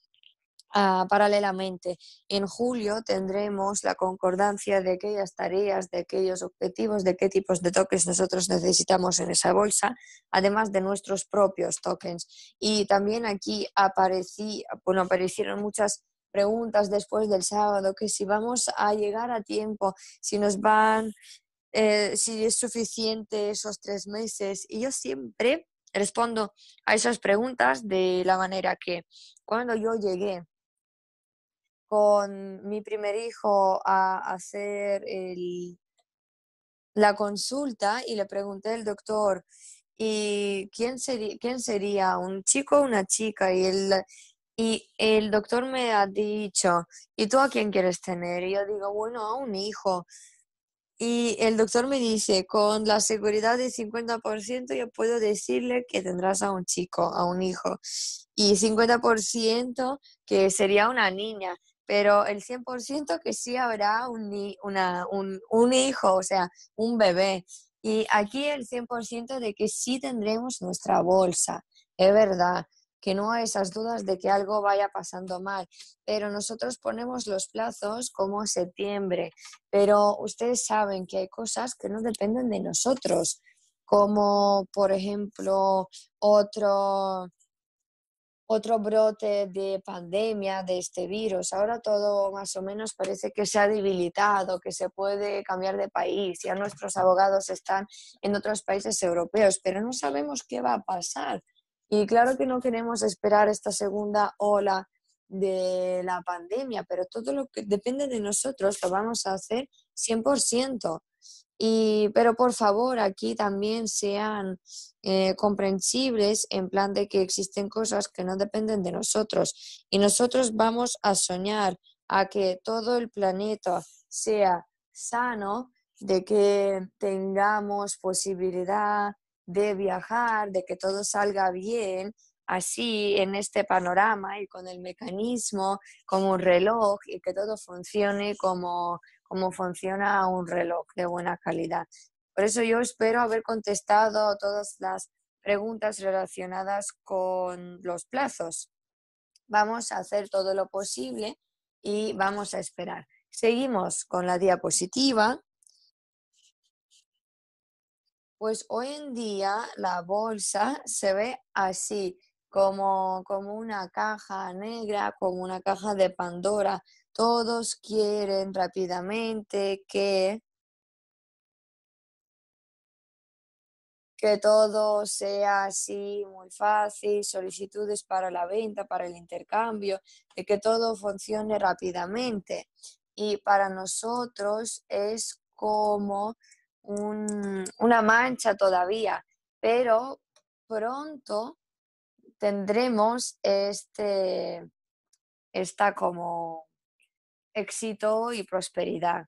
Ah, paralelamente, en julio tendremos la concordancia de aquellas tareas, de aquellos objetivos, de qué tipos de tokens nosotros necesitamos en esa bolsa, además de nuestros propios tokens. Y también aquí aparecí, bueno, aparecieron muchas preguntas después del sábado, que si vamos a llegar a tiempo, si nos van, eh, si es suficiente esos tres meses. Y yo siempre respondo a esas preguntas de la manera que cuando yo llegué con mi primer hijo a hacer la consulta y le pregunté al doctor, ¿y quién, sería, ¿Un chico o una chica? Y el, y el doctor me ha dicho, ¿y tú a quién quieres tener? Y yo digo, bueno, a un hijo. Y el doctor me dice, con la seguridad del 50% yo puedo decirle que tendrás a un chico, a un hijo. Y 50% que sería una niña pero el 100% que sí habrá un, un hijo, o sea, un bebé. Y aquí el 100% de que sí tendremos nuestra bolsa, es verdad, que no hay esas dudas de que algo vaya pasando mal, pero nosotros ponemos los plazos como septiembre, pero ustedes saben que hay cosas que no dependen de nosotros, como por ejemplo otro, otro brote de pandemia de este virus. Ahora todo más o menos parece que se ha debilitado, que se puede cambiar de país. Ya nuestros abogados están en otros países europeos, pero no sabemos qué va a pasar. Y claro que no queremos esperar esta segunda ola de la pandemia, pero todo lo que depende de nosotros lo vamos a hacer 100%. Y, pero por favor, aquí también sean eh, comprensibles en plan de que existen cosas que no dependen de nosotros y nosotros vamos a soñar a que todo el planeta sea sano, de que tengamos posibilidad de viajar, de que todo salga bien, así en este panorama y con el mecanismo como un reloj y que todo funcione como cómo funciona un reloj de buena calidad. Por eso yo espero haber contestado todas las preguntas relacionadas con los plazos. Vamos a hacer todo lo posible y vamos a esperar. Seguimos con la diapositiva. Pues hoy en día la bolsa se ve así, como, como una caja negra, como una caja de Pandora, todos quieren rápidamente que, que todo sea así, muy fácil, solicitudes para la venta, para el intercambio, de que todo funcione rápidamente. Y para nosotros es como un, una mancha todavía, pero pronto tendremos este, está como éxito y prosperidad.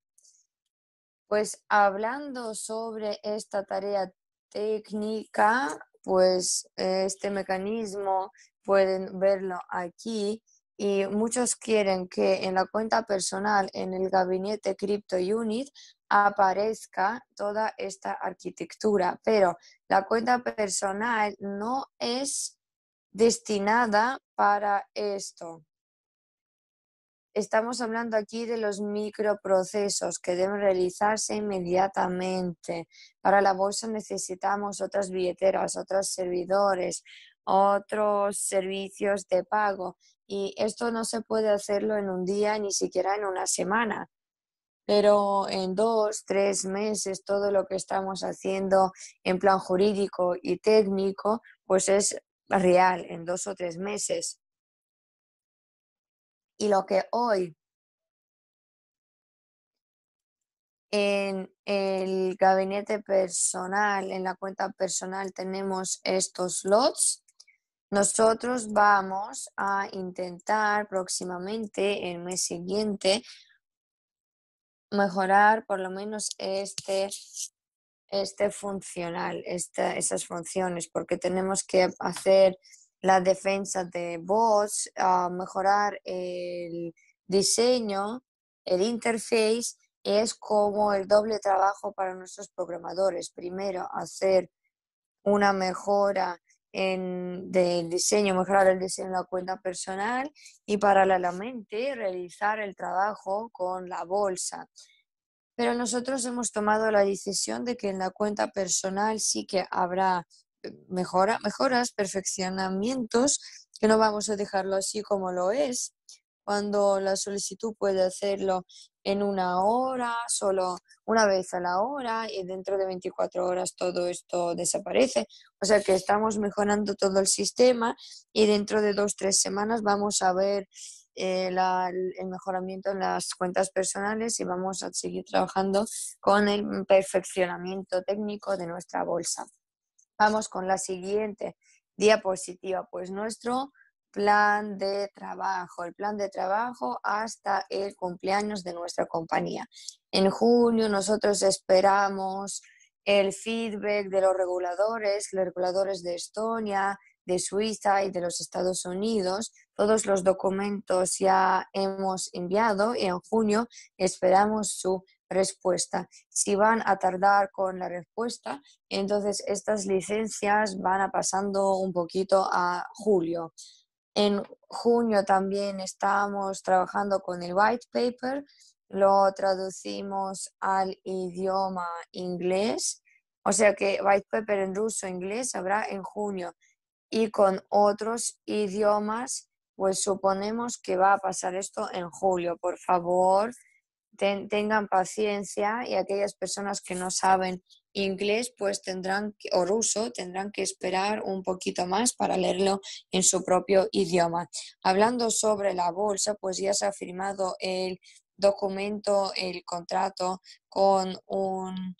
Pues hablando sobre esta tarea técnica, pues este mecanismo pueden verlo aquí y muchos quieren que en la cuenta personal en el gabinete Crypto Unit aparezca toda esta arquitectura, pero la cuenta personal no es destinada para esto. Estamos hablando aquí de los microprocesos que deben realizarse inmediatamente. Para la bolsa necesitamos otras billeteras, otros servidores, otros servicios de pago y esto no se puede hacerlo en un día ni siquiera en una semana. Pero en dos, tres meses, todo lo que estamos haciendo en plan jurídico y técnico, pues es real, en dos o tres meses y lo que hoy en el gabinete personal, en la cuenta personal tenemos estos slots. Nosotros vamos a intentar próximamente, el mes siguiente, mejorar por lo menos este, este funcional, esas funciones, porque tenemos que hacer la defensa de voz a ah, mejorar el diseño, el interface, es como el doble trabajo para nuestros programadores. Primero, hacer una mejora en, del diseño, mejorar el diseño de la cuenta personal y paralelamente realizar el trabajo con la bolsa. Pero nosotros hemos tomado la decisión de que en la cuenta personal sí que habrá mejora, mejoras, perfeccionamientos, que no vamos a dejarlo así como lo es, cuando la solicitud puede hacerlo en una hora, solo una vez a la hora y dentro de 24 horas todo esto desaparece. O sea que estamos mejorando todo el sistema y dentro de dos, tres semanas vamos a ver eh, el mejoramiento en las cuentas personales y vamos a seguir trabajando con el perfeccionamiento técnico de nuestra bolsa. Vamos con la siguiente diapositiva, pues nuestro plan de trabajo, el plan de trabajo hasta el cumpleaños de nuestra compañía. En junio nosotros esperamos el feedback de los reguladores, los reguladores de Estonia, de Suiza y de los Estados Unidos. Todos los documentos ya hemos enviado y en junio esperamos su respuesta. Si van a tardar con la respuesta, entonces estas licencias van a pasando un poquito a julio. En junio también estamos trabajando con el white paper, lo traducimos al idioma inglés, o sea que white paper en ruso, inglés habrá en junio y con otros idiomas, pues suponemos que va a pasar esto en julio. Por favor, tengan paciencia y aquellas personas que no saben inglés pues tendrán o ruso tendrán que esperar un poquito más para leerlo en su propio idioma. Hablando sobre la bolsa, pues ya se ha firmado el documento, el contrato con un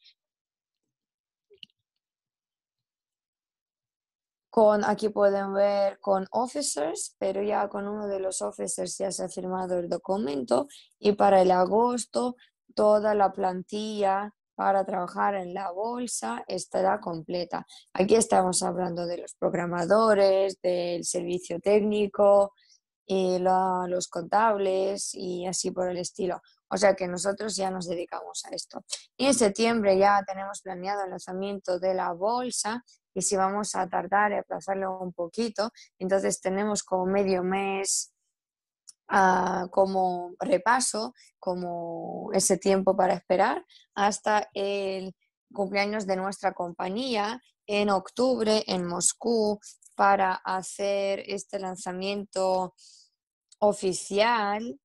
con, aquí pueden ver con officers, pero ya con uno de los officers ya se ha firmado el documento y para el agosto toda la plantilla para trabajar en la bolsa estará completa. Aquí estamos hablando de los programadores, del servicio técnico, y eh, los contables y así por el estilo. O sea que nosotros ya nos dedicamos a esto. Y en septiembre ya tenemos planeado el lanzamiento de la bolsa y si vamos a tardar y aplazarlo un poquito, entonces tenemos como medio mes ah, como repaso, como ese tiempo para esperar hasta el cumpleaños de nuestra compañía en octubre en Moscú para hacer este lanzamiento oficial.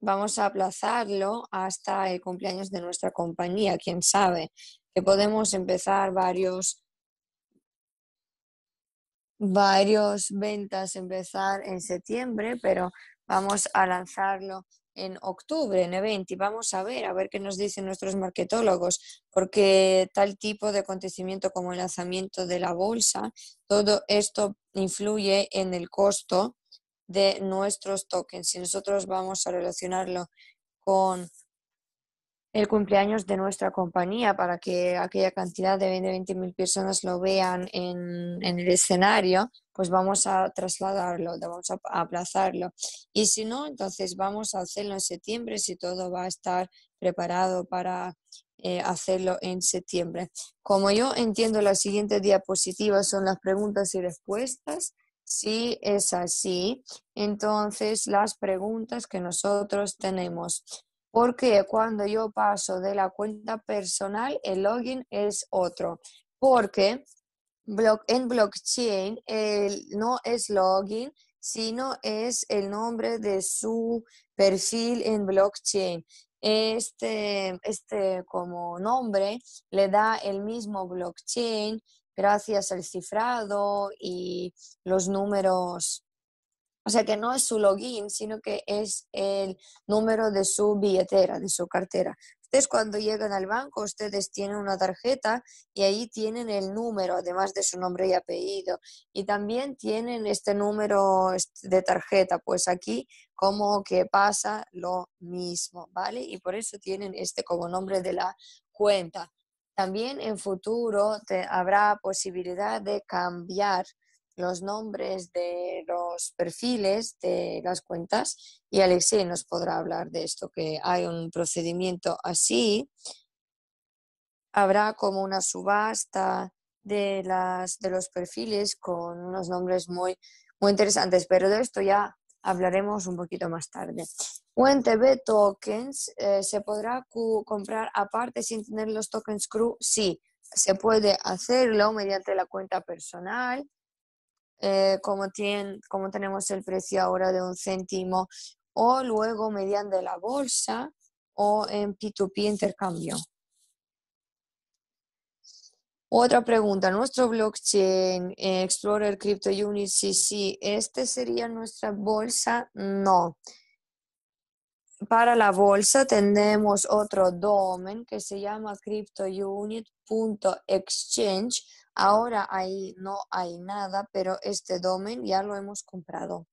Vamos a aplazarlo hasta el cumpleaños de nuestra compañía, quién sabe que podemos empezar varios, varios ventas, empezar en septiembre, pero vamos a lanzarlo en octubre, en evento, y vamos a ver, a ver qué nos dicen nuestros marketólogos, porque tal tipo de acontecimiento como el lanzamiento de la bolsa, todo esto influye en el costo de nuestros tokens. Si nosotros vamos a relacionarlo con el cumpleaños de nuestra compañía para que aquella cantidad de 20.000 personas lo vean en, el escenario, pues vamos a trasladarlo, vamos a aplazarlo. Y si no, entonces vamos a hacerlo en septiembre, si todo va a estar preparado para eh, hacerlo en septiembre. Como yo entiendo, las siguientes diapositivas son las preguntas y respuestas. Si es así, entonces las preguntas que nosotros tenemos porque cuando yo paso de la cuenta personal, el login es otro. Porque en blockchain no es login, sino es el nombre de su perfil en blockchain. Este, este como nombre le da el mismo blockchain gracias al cifrado y los números o sea que no es su login, sino que es el número de su billetera, de su cartera. Ustedes cuando llegan al banco, ustedes tienen una tarjeta y ahí tienen el número, además de su nombre y apellido. Y también tienen este número este, de tarjeta, pues aquí como que pasa lo mismo, ¿vale? Y por eso tienen este como nombre de la cuenta. También en futuro habrá posibilidad de cambiar los nombres de los perfiles de las cuentas y Alexei nos podrá hablar de esto, que hay un procedimiento así. Habrá como una subasta de, los perfiles con unos nombres muy, muy interesantes, pero de esto ya hablaremos un poquito más tarde. UNTB tokens, eh, ¿se podrá comprar aparte sin tener los tokens crew Sí, se puede hacerlo mediante la cuenta personal eh, como, tenemos el precio ahora de un céntimo, o luego mediante la bolsa o en P2P intercambio. Otra pregunta, nuestro blockchain eh, Explorer Crypto Unit sí. ¿este sería nuestra bolsa? No. Para la bolsa tenemos otro domen que se llama cryptounit.exchange Ahora ahí no hay nada, pero este domen ya lo hemos comprado.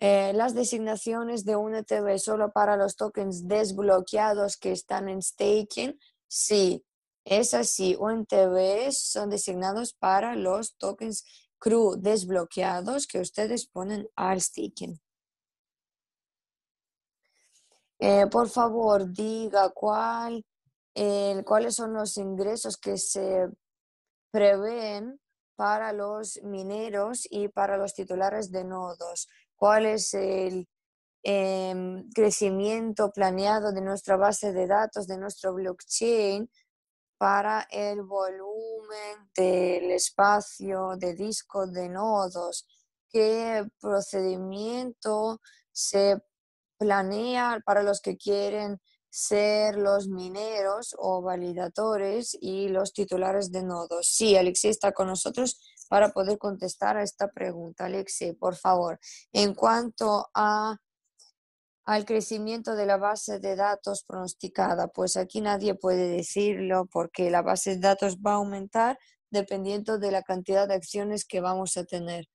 Eh, las designaciones de UNTB e solo para los tokens desbloqueados que están en staking, sí, es así. UNTV son designados para los tokens CRU desbloqueados que ustedes ponen al staking. Eh, por favor, diga cuál cuáles son los ingresos que se prevén para los mineros y para los titulares de nodos, cuál es el em, crecimiento planeado de nuestra base de datos, de nuestro blockchain, para el volumen del espacio de disco de nodos, qué procedimiento se planea para los que quieren ser los mineros o validadores y los titulares de nodos. Sí, Alexei está con nosotros para poder contestar a esta pregunta. Alexei, por favor, en cuanto a, al crecimiento de la base de datos pronosticada, pues aquí nadie puede decirlo porque la base de datos va a aumentar dependiendo de la cantidad de acciones que vamos a tener.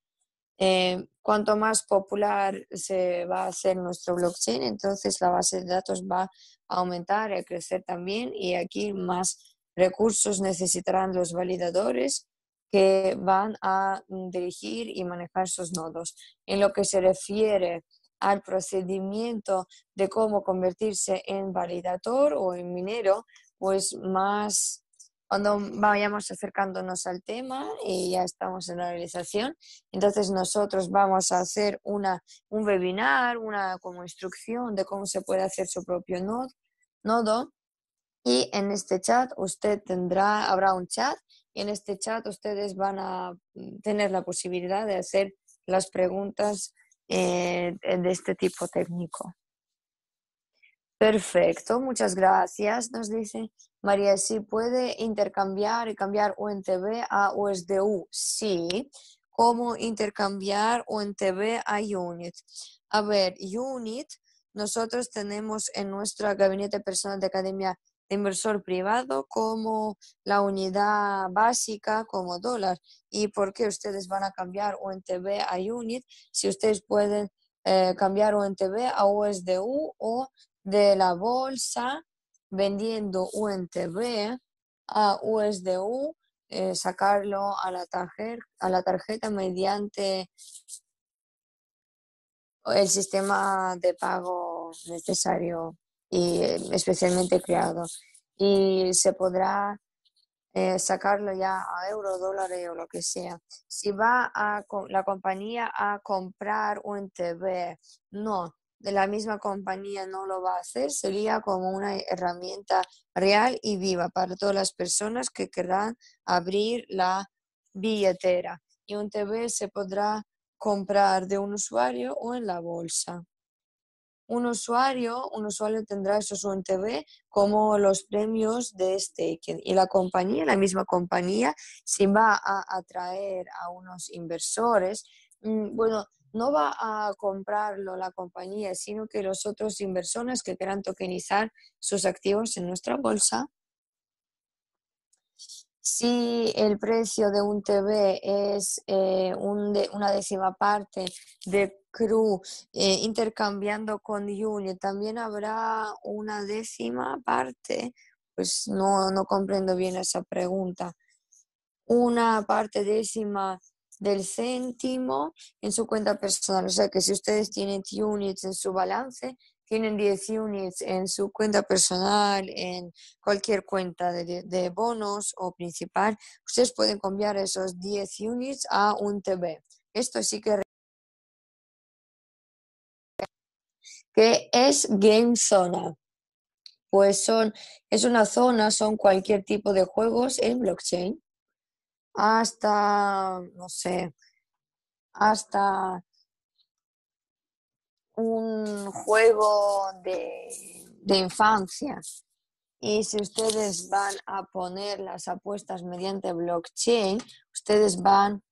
Eh, cuanto más popular se va a hacer nuestro blockchain, entonces la base de datos va aumentar y crecer también. Y aquí más recursos necesitarán los validadores que van a dirigir y manejar sus nodos. En lo que se refiere al procedimiento de cómo convertirse en validador o en minero, pues más cuando vayamos acercándonos al tema y ya estamos en la realización, entonces nosotros vamos a hacer un webinar, una como instrucción de cómo se puede hacer su propio nodo nodo y en este chat usted tendrá, habrá un chat y en este chat ustedes van a mm, tener la posibilidad de hacer las preguntas eh, de este tipo técnico. Perfecto, muchas gracias, nos dice María. ¿si puede intercambiar y cambiar UNTV a USDU? Sí. ¿Cómo intercambiar UNTV a UNIT? A ver, UNIT nosotros tenemos en nuestro gabinete personal de academia de inversor privado como la unidad básica como dólar. ¿Y por qué ustedes van a cambiar UNTB a UNIT si ustedes pueden eh, cambiar UNTB a USDU o de la bolsa vendiendo UNTB a USDU, eh, sacarlo a la, tarjeta, a la tarjeta mediante el sistema de pago necesario y especialmente creado. Y se podrá eh, sacarlo ya a euro, dólar o lo que sea. Si va a la compañía a comprar un TV, no, de la misma compañía no lo va a hacer, sería como una herramienta real y viva para todas las personas que querrán abrir la billetera. Y un TV se podrá comprar de un usuario o en la bolsa. Un usuario, un usuario tendrá eso su TV como los premios de este y la compañía, la misma compañía, si va a atraer a unos inversores, mm, bueno, no va a comprarlo la compañía, sino que los otros inversores que quieran tokenizar sus activos en nuestra bolsa si el precio de un TV es eh, una décima parte de CRU eh, intercambiando con UNIT, también habrá una décima parte, pues no, comprendo bien esa pregunta, una parte décima del céntimo en su cuenta personal. O sea que si ustedes tienen units en su balance, tienen 10 units en su cuenta personal, en cualquier cuenta de, bonos o principal, ustedes pueden cambiar esos 10 units a un tv Esto sí que que es Game Zona. Pues son, es una zona, son cualquier tipo de juegos en blockchain. Hasta, no sé, hasta un juego de, de infancia. Y si ustedes van a poner las apuestas mediante blockchain, ustedes van,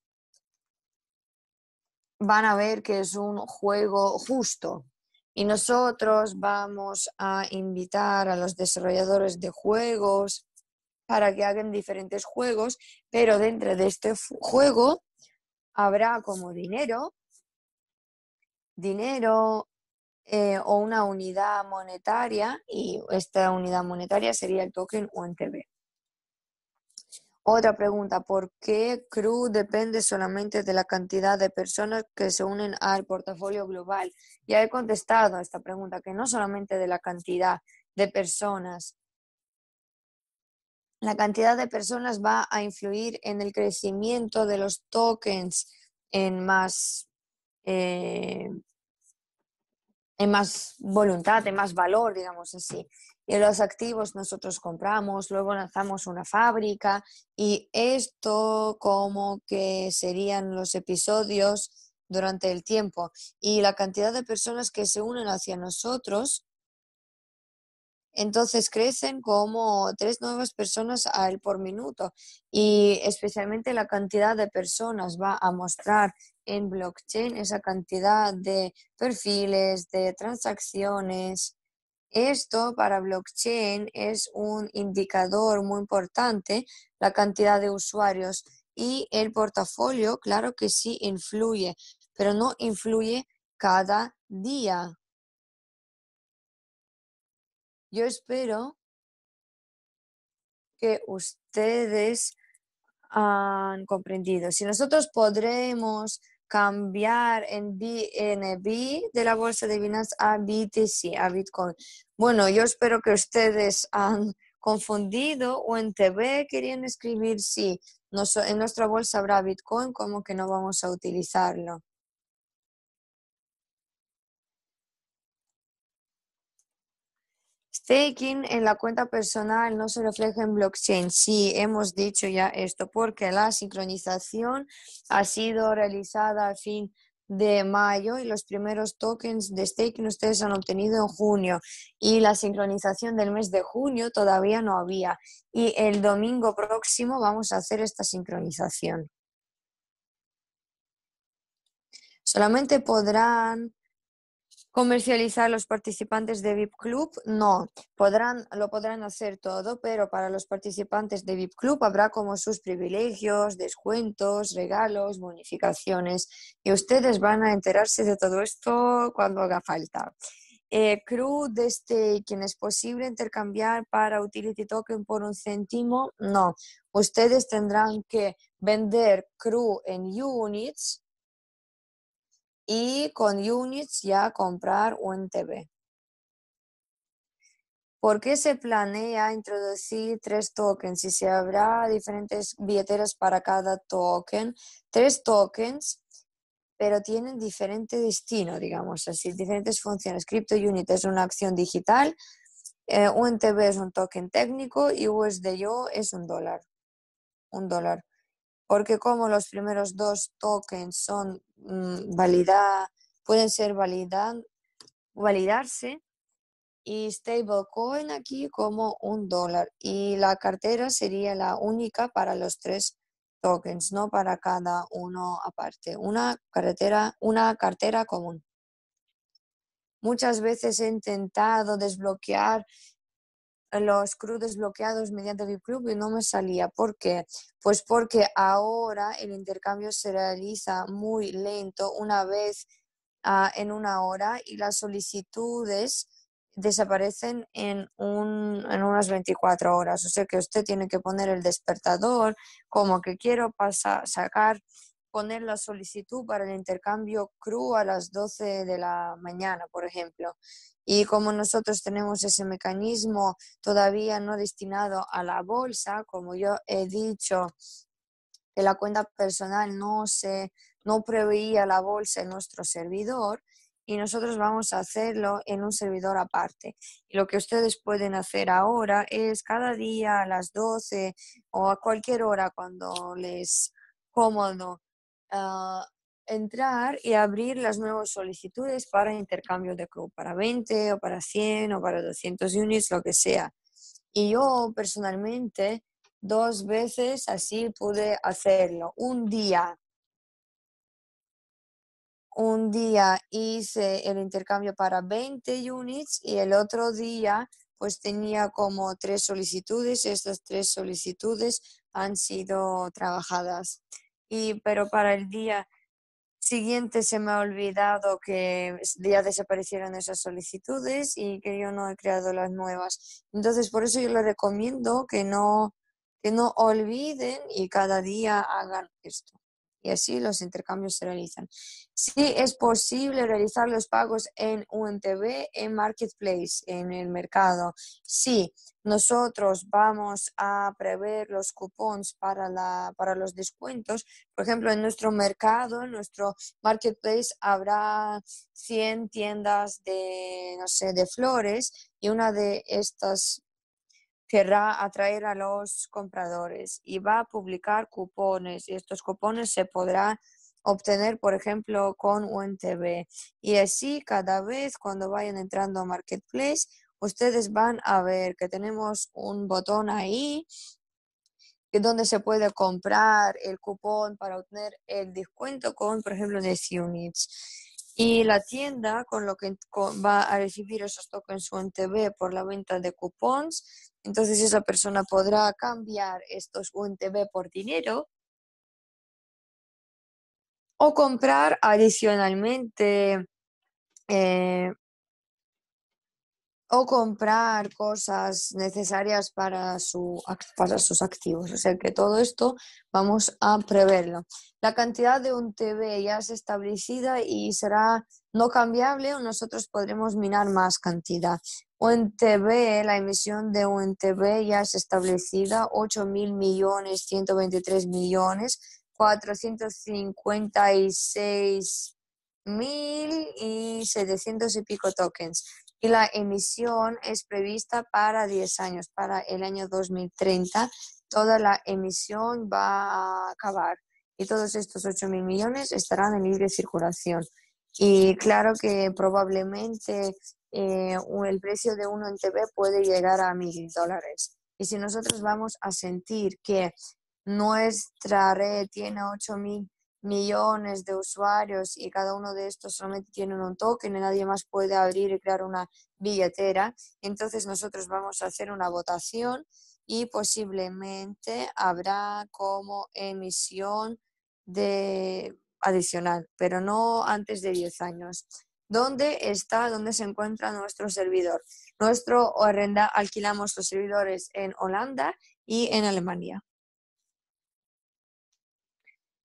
van a ver que es un juego justo. Y nosotros vamos a invitar a los desarrolladores de juegos para que hagan diferentes juegos, pero dentro de este juego habrá como dinero dinero eh, o una unidad monetaria y esta unidad monetaria sería el token UNTB. Otra pregunta, ¿por qué CRU depende solamente de la cantidad de personas que se unen al portafolio global? Ya he contestado a esta pregunta, que no solamente de la cantidad de personas. La cantidad de personas va a influir en el crecimiento de los tokens en más eh, más voluntad, de más valor, digamos así. Y los activos nosotros compramos, luego lanzamos una fábrica y esto como que serían los episodios durante el tiempo y la cantidad de personas que se unen hacia nosotros entonces crecen como tres nuevas personas al por minuto y especialmente la cantidad de personas va a mostrar en blockchain esa cantidad de perfiles, de transacciones. Esto para blockchain es un indicador muy importante, la cantidad de usuarios y el portafolio, claro que sí influye, pero no influye cada día yo espero que ustedes han comprendido. Si nosotros podremos cambiar en BNB de la bolsa de Binance a BTC, a Bitcoin. Bueno, yo espero que ustedes han confundido o en TV querían escribir sí, en nuestra bolsa habrá Bitcoin, como que no vamos a utilizarlo. Staking en la cuenta personal no se refleja en blockchain. Sí, hemos dicho ya esto, porque la sincronización ha sido realizada a fin de mayo y los primeros tokens de staking ustedes han obtenido en junio y la sincronización del mes de junio todavía no había y el domingo próximo vamos a hacer esta sincronización. Solamente podrán comercializar los participantes de VIP Club? No, podrán, lo podrán hacer todo, pero para los participantes de VIP Club habrá como sus privilegios, descuentos, regalos, bonificaciones. Y ustedes van a enterarse de todo esto cuando haga falta. Eh, crew desde quien es posible intercambiar para utility token por un céntimo, no. Ustedes tendrán que vender crew en units y con units ya comprar un TV. ¿Por qué se planea introducir tres tokens y se habrá diferentes billeteras para cada token? Tres tokens, pero tienen diferente destino, digamos así, diferentes funciones. Crypto Unit es una acción digital, eh, un UNTB es un token técnico y USDO es un dólar. Un dólar porque como los primeros dos tokens son mm, pueden ser validad, validarse, y stablecoin aquí como un dólar. Y la cartera sería la única para los tres tokens, no para cada uno aparte. Una una cartera común. Muchas veces he intentado desbloquear los crudos bloqueados mediante club y no me salía. ¿Por qué? Pues porque ahora el intercambio se realiza muy lento, una vez ah, en una hora, y las solicitudes desaparecen en, en unas 24 horas. O sea que usted tiene que poner el despertador como que quiero pasar, sacar poner la solicitud para el intercambio CRU a las 12 de la mañana, por ejemplo. Y como nosotros tenemos ese mecanismo todavía no destinado a la bolsa, como yo he dicho, que la cuenta personal no se no preveía la bolsa en nuestro servidor y nosotros vamos a hacerlo en un servidor aparte. Y lo que ustedes pueden hacer ahora es cada día a las 12 o a cualquier hora cuando les cómodo Ah, entrar y abrir las nuevas solicitudes para intercambio de club, para 20 o para 100 o para 200 units, lo que sea. Y yo personalmente dos veces así pude hacerlo. Un día, un día hice el intercambio para 20 units y el otro día pues tenía como tres solicitudes. Estas tres solicitudes han sido trabajadas y pero para el día siguiente se me ha olvidado que ya desaparecieron esas solicitudes y que yo no he creado las nuevas. Entonces, por eso yo les recomiendo que no, que no olviden y cada día hagan esto y así los intercambios se realizan. sí es posible realizar los pagos en UNTV, en Marketplace, en el mercado. sí, nosotros vamos a prever los cupones para, la, para los descuentos, por ejemplo, en nuestro mercado, en nuestro Marketplace, habrá 100 tiendas de, no sé, de flores y una de estas querrá atraer a los compradores y va a publicar cupones. Y estos cupones se podrá obtener, por ejemplo, con UNTV. Y así, cada vez cuando vayan entrando a Marketplace, ustedes van a ver que tenemos un botón ahí donde se puede comprar el cupón para obtener el descuento con, por ejemplo, de units. Y la tienda con lo que va a recibir esos tokens su por la venta de cupons, entonces esa persona podrá cambiar estos UNTV por dinero o comprar adicionalmente eh, o comprar cosas necesarias para, sus activos. O sea que todo esto vamos a preverlo. La cantidad de un ya es establecida y será no cambiable o nosotros podremos minar más cantidad. Un la emisión de un ya es establecida, 8.000 millones, 123 millones, 456 mil y 700 y pico tokens y la emisión es prevista para 10 años, para el año 2030. Toda la emisión va a acabar y todos estos mil millones estarán en libre circulación. Y claro que probablemente eh, el precio de uno en TV puede llegar a mil dólares. Y si nosotros vamos a sentir que nuestra red tiene 8.000 millones de usuarios y cada uno de estos solamente tiene un token, y nadie más puede abrir y crear una billetera. Entonces nosotros vamos a hacer una votación y posiblemente habrá como emisión de adicional, pero no antes de 10 años. ¿Dónde está, dónde se encuentra nuestro servidor? Nuestro alquilamos los servidores en Holanda y en Alemania.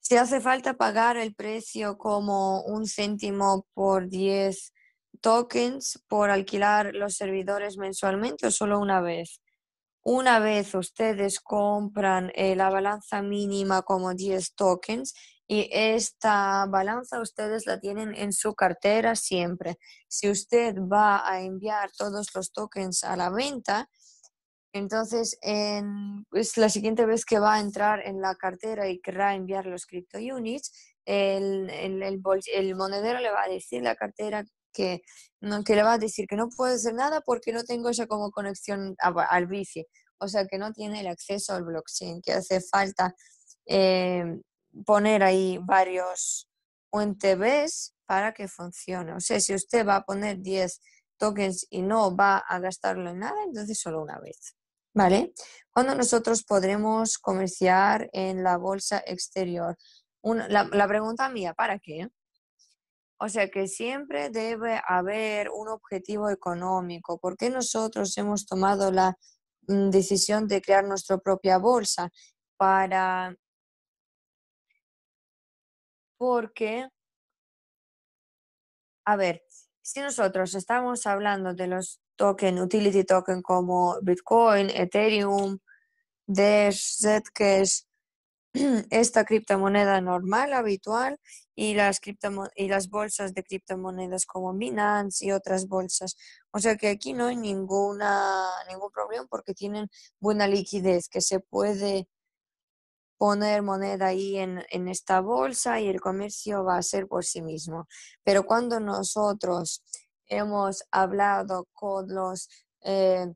Si hace falta pagar el precio como un céntimo por 10 tokens por alquilar los servidores mensualmente o solo una vez. Una vez ustedes compran eh, la balanza mínima como 10 tokens y esta balanza ustedes la tienen en su cartera siempre. Si usted va a enviar todos los tokens a la venta, entonces, pues, la siguiente vez que va a entrar en la cartera y querrá enviar los crypto units, el, monedero le va a decir la cartera que, le va a decir que no puede hacer nada porque no tengo esa como conexión al wifi, o sea que no tiene el acceso al blockchain, que hace falta eh, poner ahí varios UNTBs para que funcione. O sea, si usted va a poner 10 tokens y no va a gastarlo en nada, entonces solo una vez. ¿Vale? ¿Cuándo nosotros podremos comerciar en la bolsa exterior? la, la pregunta mía, ¿para qué? O sea que siempre debe haber un objetivo económico. ¿Por qué nosotros hemos tomado la mm, decisión de crear nuestra propia bolsa? Para... Porque, a ver, si nosotros estamos hablando de los token, utility token como Bitcoin, Ethereum, Dash, Zcash, esta criptomoneda normal, habitual, y las, y las bolsas de criptomonedas como Binance y otras bolsas. O sea que aquí no hay ninguna, ningún problema porque tienen buena liquidez, que se puede poner moneda ahí en esta bolsa y el comercio va a ser por sí mismo. Pero cuando nosotros hemos hablado con los... Eh,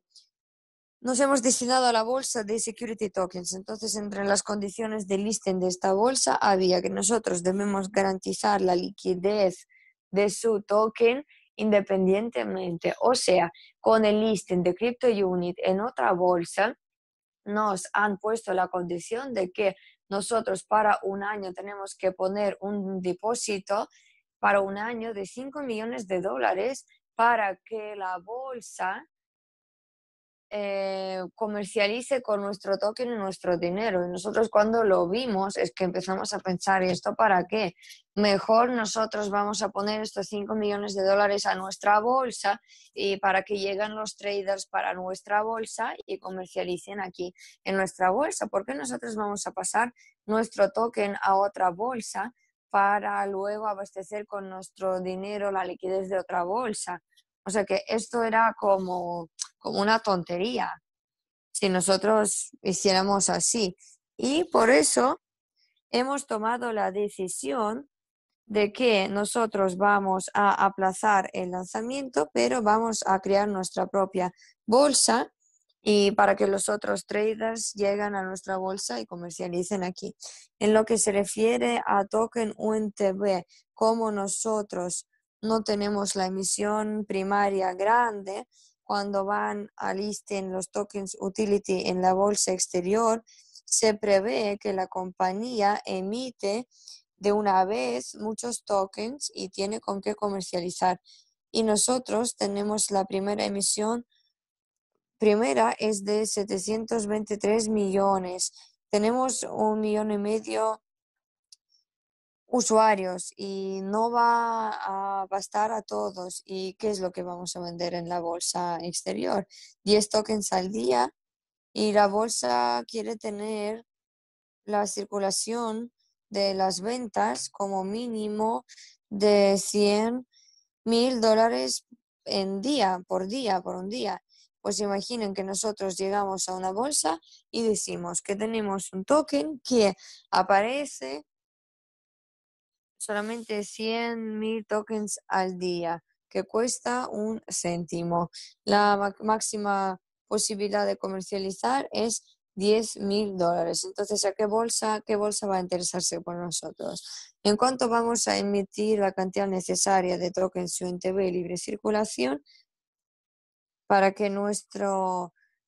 nos hemos destinado a la bolsa de security tokens. Entonces, entre las condiciones de listing de esta bolsa había que nosotros debemos garantizar la liquidez de su token independientemente. O sea, con el listing de crypto unit en otra bolsa, nos han puesto la condición de que nosotros para un año tenemos que poner un depósito para un año de 5 millones de dólares para que la bolsa eh, comercialice con nuestro token y nuestro dinero. Y nosotros cuando lo vimos es que empezamos a pensar, ¿y esto para qué? Mejor nosotros vamos a poner estos 5 millones de dólares a nuestra bolsa y para que lleguen los traders para nuestra bolsa y comercialicen aquí en nuestra bolsa. ¿Por qué nosotros vamos a pasar nuestro token a otra bolsa? para luego abastecer con nuestro dinero la liquidez de otra bolsa. O sea que esto era como, como una tontería si nosotros hiciéramos así. Y por eso hemos tomado la decisión de que nosotros vamos a aplazar el lanzamiento, pero vamos a crear nuestra propia bolsa y para que los otros traders lleguen a nuestra bolsa y comercialicen aquí. En lo que se refiere a token UNTB, como nosotros no tenemos la emisión primaria grande, cuando van a listen los tokens utility en la bolsa exterior, se prevé que la compañía emite de una vez muchos tokens y tiene con qué comercializar. Y nosotros tenemos la primera emisión primera es de 723 millones. Tenemos un millón y medio usuarios y no va a bastar a todos. ¿Y qué es lo que vamos a vender en la bolsa exterior? 10 tokens al día y la bolsa quiere tener la circulación de las ventas como mínimo de 100 mil dólares en día, por día, por un día. Pues imaginen que nosotros llegamos a una bolsa y decimos que tenemos un token que aparece solamente 100.000 tokens al día, que cuesta un céntimo. La máxima posibilidad de comercializar es 10.000 dólares. Entonces, ¿a qué bolsa, qué bolsa va a interesarse por nosotros? En cuanto vamos a emitir la cantidad necesaria de tokens TV libre circulación, para que nuestra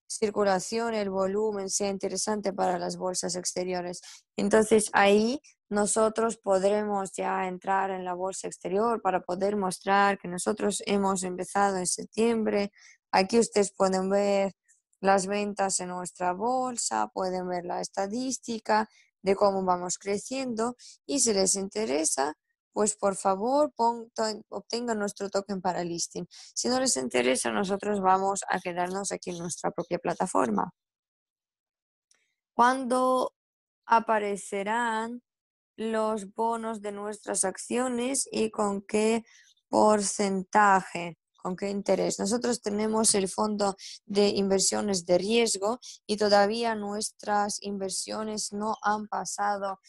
circulación, el volumen sea interesante para las bolsas exteriores. Entonces ahí nosotros podremos ya entrar en la bolsa exterior para poder mostrar que nosotros hemos empezado en septiembre. Aquí ustedes pueden ver las ventas en nuestra bolsa, pueden ver la estadística de cómo vamos creciendo y si les interesa, pues por favor obtengan nuestro token para listing. Si no les interesa, nosotros vamos a quedarnos aquí en nuestra propia plataforma. ¿Cuándo aparecerán los bonos de nuestras acciones y con qué porcentaje? ¿Con qué interés? Nosotros tenemos el fondo de inversiones de riesgo y todavía nuestras inversiones no han pasado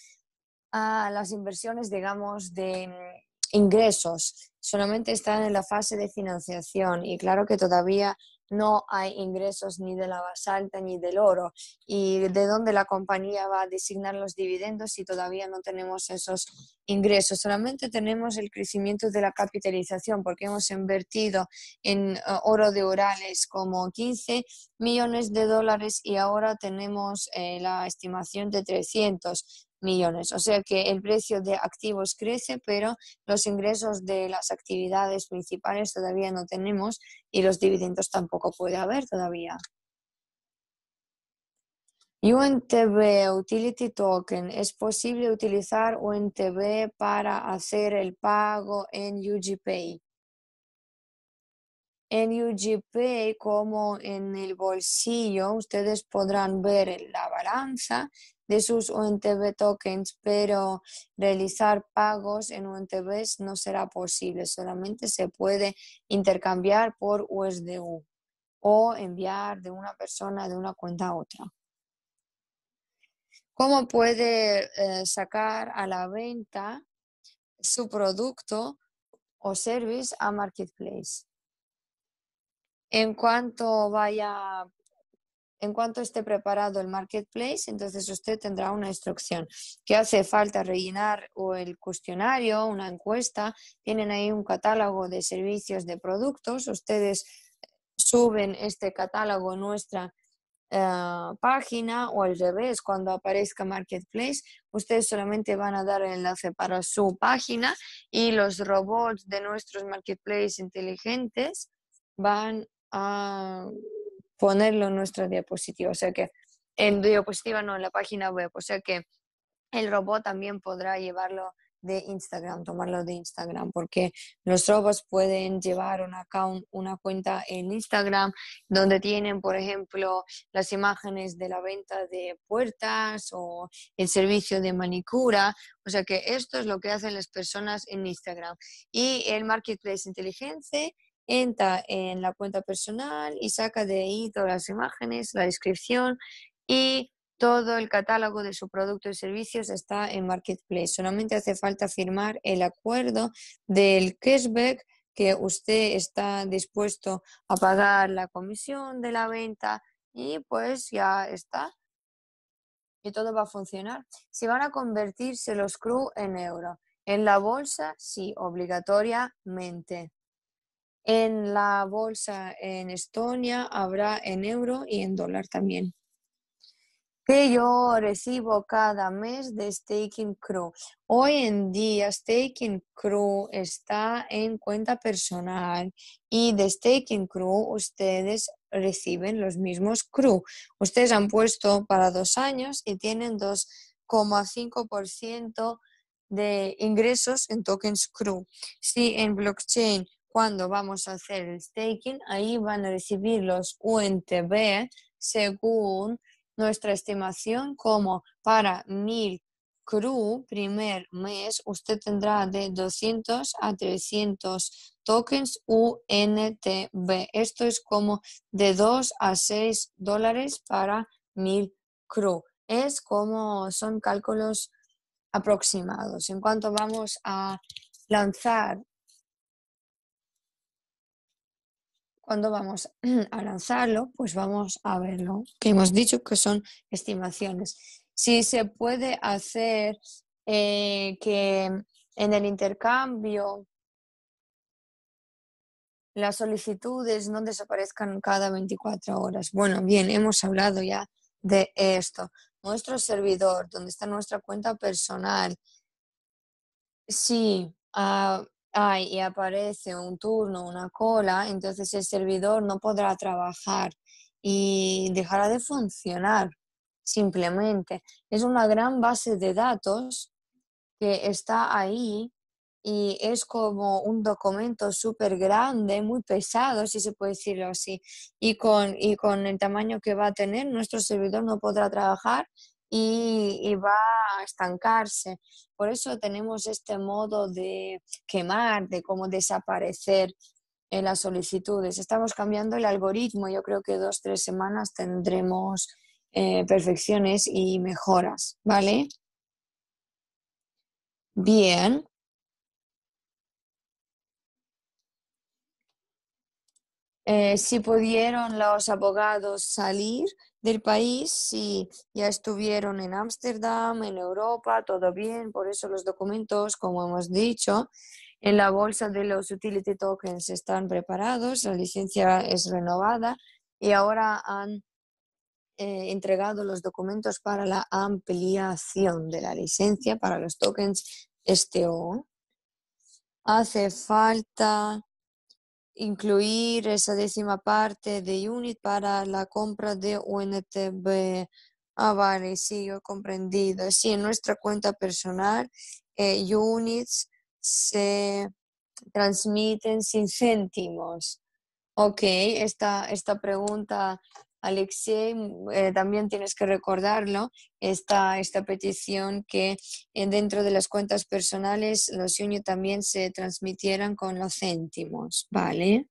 a las inversiones, digamos, de mm, ingresos. Solamente están en la fase de financiación y claro que todavía no hay ingresos ni de la basalta ni del oro y de dónde la compañía va a designar los dividendos si todavía no tenemos esos ingresos. Solamente tenemos el crecimiento de la capitalización porque hemos invertido en eh, oro de orales como 15 millones de dólares y ahora tenemos eh, la estimación de 300 millones. O sea que el precio de activos crece, pero los ingresos de las actividades principales todavía no tenemos y los dividendos tampoco puede haber todavía. UNTB Utility Token. ¿Es posible utilizar UNTB para hacer el pago en UGPay? en UGP como en el bolsillo, ustedes podrán ver la balanza de sus UNTB tokens, pero realizar pagos en UNTB no será posible, solamente se puede intercambiar por USDU o enviar de una persona de una cuenta a otra. ¿Cómo puede eh, sacar a la venta su producto o service a Marketplace? En cuanto vaya, en cuanto esté preparado el marketplace, entonces usted tendrá una instrucción que hace falta rellenar o el cuestionario, una encuesta. Tienen ahí un catálogo de servicios de productos. Ustedes eh, suben este catálogo a nuestra eh, página o al revés, cuando aparezca Marketplace, ustedes solamente van a dar el enlace para su página y los robots de nuestros Marketplace inteligentes van a ponerlo en nuestra diapositiva, o sea que en diapositiva no, en la página web, o sea que el robot también podrá llevarlo de Instagram, tomarlo de Instagram, porque los robots pueden llevar un account, una cuenta en Instagram donde tienen, por ejemplo, las imágenes de la venta de puertas o el servicio de manicura. O sea que esto es lo que hacen las personas en Instagram. Y el Marketplace Inteligente entra en la cuenta personal y saca de ahí todas las imágenes, la descripción y todo el catálogo de su producto y servicios está en Marketplace. Solamente hace falta firmar el acuerdo del cashback que usted está dispuesto a pagar la comisión de la venta y pues ya está. Y todo va a funcionar. Si van a convertirse los CRU en euro. En la bolsa, sí, obligatoriamente. En la bolsa en Estonia habrá en euro y en dólar también. Que yo recibo cada mes de Staking Crew. Hoy en día Staking Crew está en cuenta personal y de Staking Crew ustedes reciben los mismos Crew. Ustedes han puesto para dos años y tienen 2,5% de ingresos en tokens Crew. Si en blockchain cuando vamos a hacer el staking, ahí van a recibir los UNTB según nuestra estimación, como para 1000 CRU primer mes, usted tendrá de 200 a 300 tokens UNTB. Esto es como de 2 a 6 dólares para 1000 CRU. Es como son cálculos aproximados. En cuanto vamos a lanzar Cuando vamos a lanzarlo, pues vamos a verlo, que hemos dicho que son estimaciones. Si se puede hacer eh, que en el intercambio las solicitudes no desaparezcan cada 24 horas. Bueno, bien, hemos hablado ya de esto. Nuestro servidor, donde está nuestra cuenta personal. Sí, ah, y aparece un turno, una cola, entonces el servidor no podrá trabajar y dejará de funcionar simplemente. Es una gran base de datos que está ahí y es como un documento súper grande, muy pesado, si se puede decirlo así, y con, y con el tamaño que va a tener, nuestro servidor no podrá trabajar y, va a estancarse. Por eso tenemos este modo de quemar, de cómo desaparecer eh, las solicitudes. Estamos cambiando el algoritmo. Yo creo que dos, tres semanas tendremos eh, perfecciones y mejoras, ¿vale? Bien. Eh, si pudieron los abogados salir, del país y ya estuvieron en Ámsterdam, en Europa, todo bien, por eso los documentos, como hemos dicho, en la bolsa de los utility tokens están preparados, la licencia es renovada y ahora han eh, entregado los documentos para la ampliación de la licencia para los tokens STO. Este Hace falta incluir esa décima parte de unit para la compra de UNTB. Ah, vale, sí, he comprendido. Sí, en nuestra cuenta personal, eh, units se transmiten sin céntimos. Ok, esta pregunta Alexei, mm, eh, también tienes que recordarlo, esta esta petición que eh, dentro de las cuentas personales los junios también se transmitieran con los céntimos, ¿vale?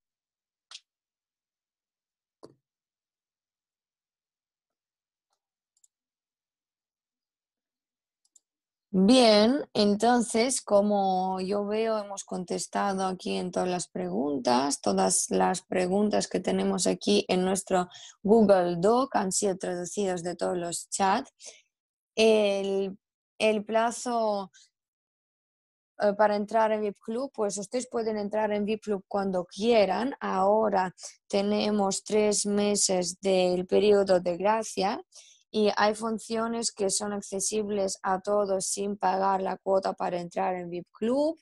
Bien, entonces, como yo veo, hemos contestado aquí en todas las preguntas. Todas las preguntas que tenemos aquí en nuestro Google Doc han sido traducidas de todos los chats. El, plazo eh, para entrar en VIP Club, pues ustedes pueden entrar en VIP Club cuando quieran. Ahora tenemos tres meses del periodo de gracia y hay funciones que son accesibles a todos sin pagar la cuota para entrar en VIP Club.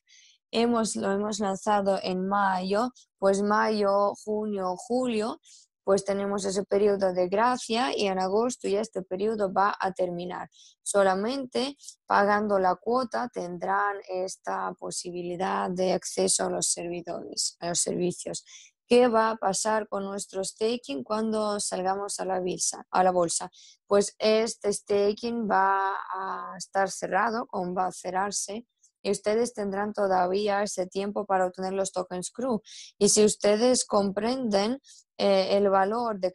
Hemos, lo hemos lanzado en mayo, pues mayo, junio, julio, pues tenemos ese periodo de gracia y en agosto ya este periodo va a terminar. Solamente pagando la cuota tendrán esta posibilidad de acceso a los servidores, a los servicios. ¿Qué va a pasar con nuestro staking cuando salgamos a la, bolsa, a la bolsa? Pues este staking va a estar cerrado, o va a cerrarse, y ustedes tendrán todavía ese tiempo para obtener los tokens CRU. Y si ustedes comprenden eh, el valor de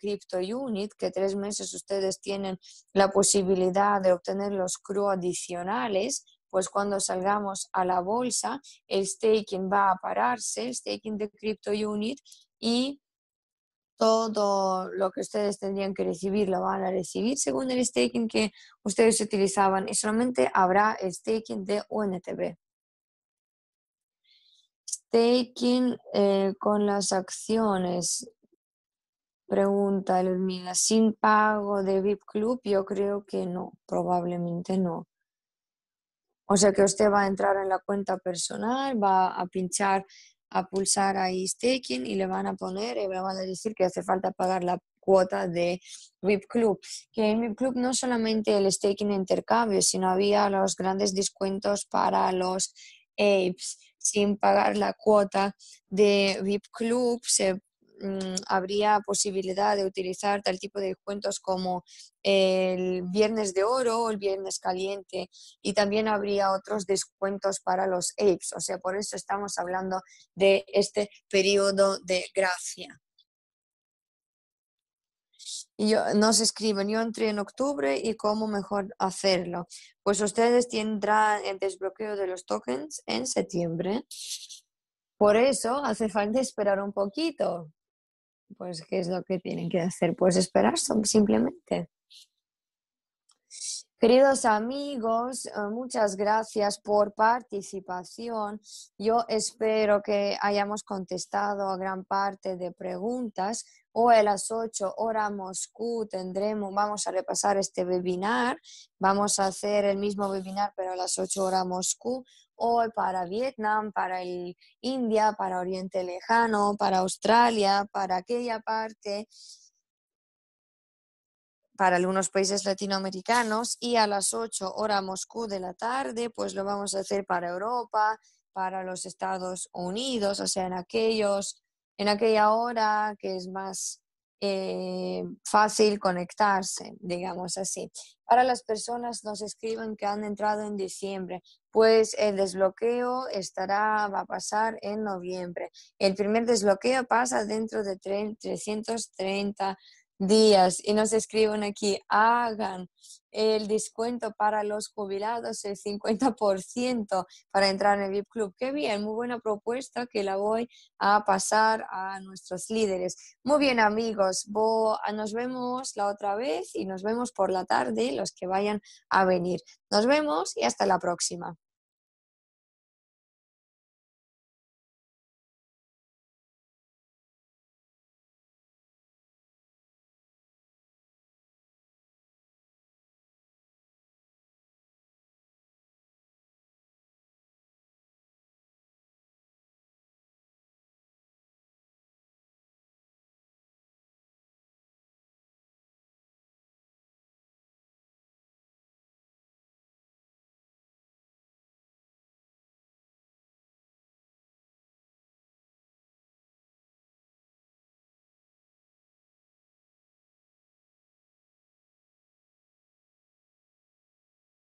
Unit, que tres meses ustedes tienen la posibilidad de obtener los CRU adicionales, pues cuando salgamos a la bolsa, el staking va a pararse, el staking de Crypto Unit y todo lo que ustedes tendrían que recibir lo van a recibir según el staking que ustedes utilizaban y solamente habrá el staking de UNTB. Staking eh, con las acciones. Pregunta Ludmila, ¿sin pago de VIP Club? Yo creo que no, probablemente no. O sea que usted va a entrar en la cuenta personal, va a pinchar, a pulsar ahí staking y le van a poner le van a decir que hace falta pagar la cuota de VIP Club. Que en VIP Club no solamente el staking intercambio, sino había los grandes descuentos para los apes. Sin pagar la cuota de VIP Club se Mm, habría posibilidad de utilizar tal tipo de descuentos como el viernes de oro o el viernes caliente y también habría otros descuentos para los apes. O sea, por eso estamos hablando de este periodo de gracia. Y yo, nos escriben, yo entré en octubre y cómo mejor hacerlo. Pues ustedes tendrán el desbloqueo de los tokens en septiembre. Por eso hace falta esperar un poquito, pues ¿qué es lo que tienen que hacer? Pues esperar simplemente. Queridos amigos, eh, muchas gracias por participación. Yo espero que hayamos contestado a gran parte de preguntas. Hoy a las 8 horas Moscú tendremos, vamos a repasar este webinar. Vamos a hacer el mismo webinar, pero a las 8 horas Moscú hoy para Vietnam, para el India, para Oriente Lejano, para Australia, para aquella parte, para algunos países latinoamericanos y a las 8 hora Moscú de la tarde, pues lo vamos a hacer para Europa, para los Estados Unidos, o sea, en aquellos en aquella hora que es más eh, fácil conectarse, digamos así. Para las personas nos escriben que han entrado en diciembre, pues el desbloqueo estará, va a pasar en noviembre. El primer desbloqueo pasa dentro de 330 días y nos escriben aquí, hagan el descuento para los jubilados, el 50% para entrar en el VIP Club. Qué bien, muy buena propuesta que la voy a pasar a nuestros líderes. Muy bien amigos, nos vemos la otra vez y nos vemos por la tarde los que vayan a venir. Nos vemos y hasta la próxima.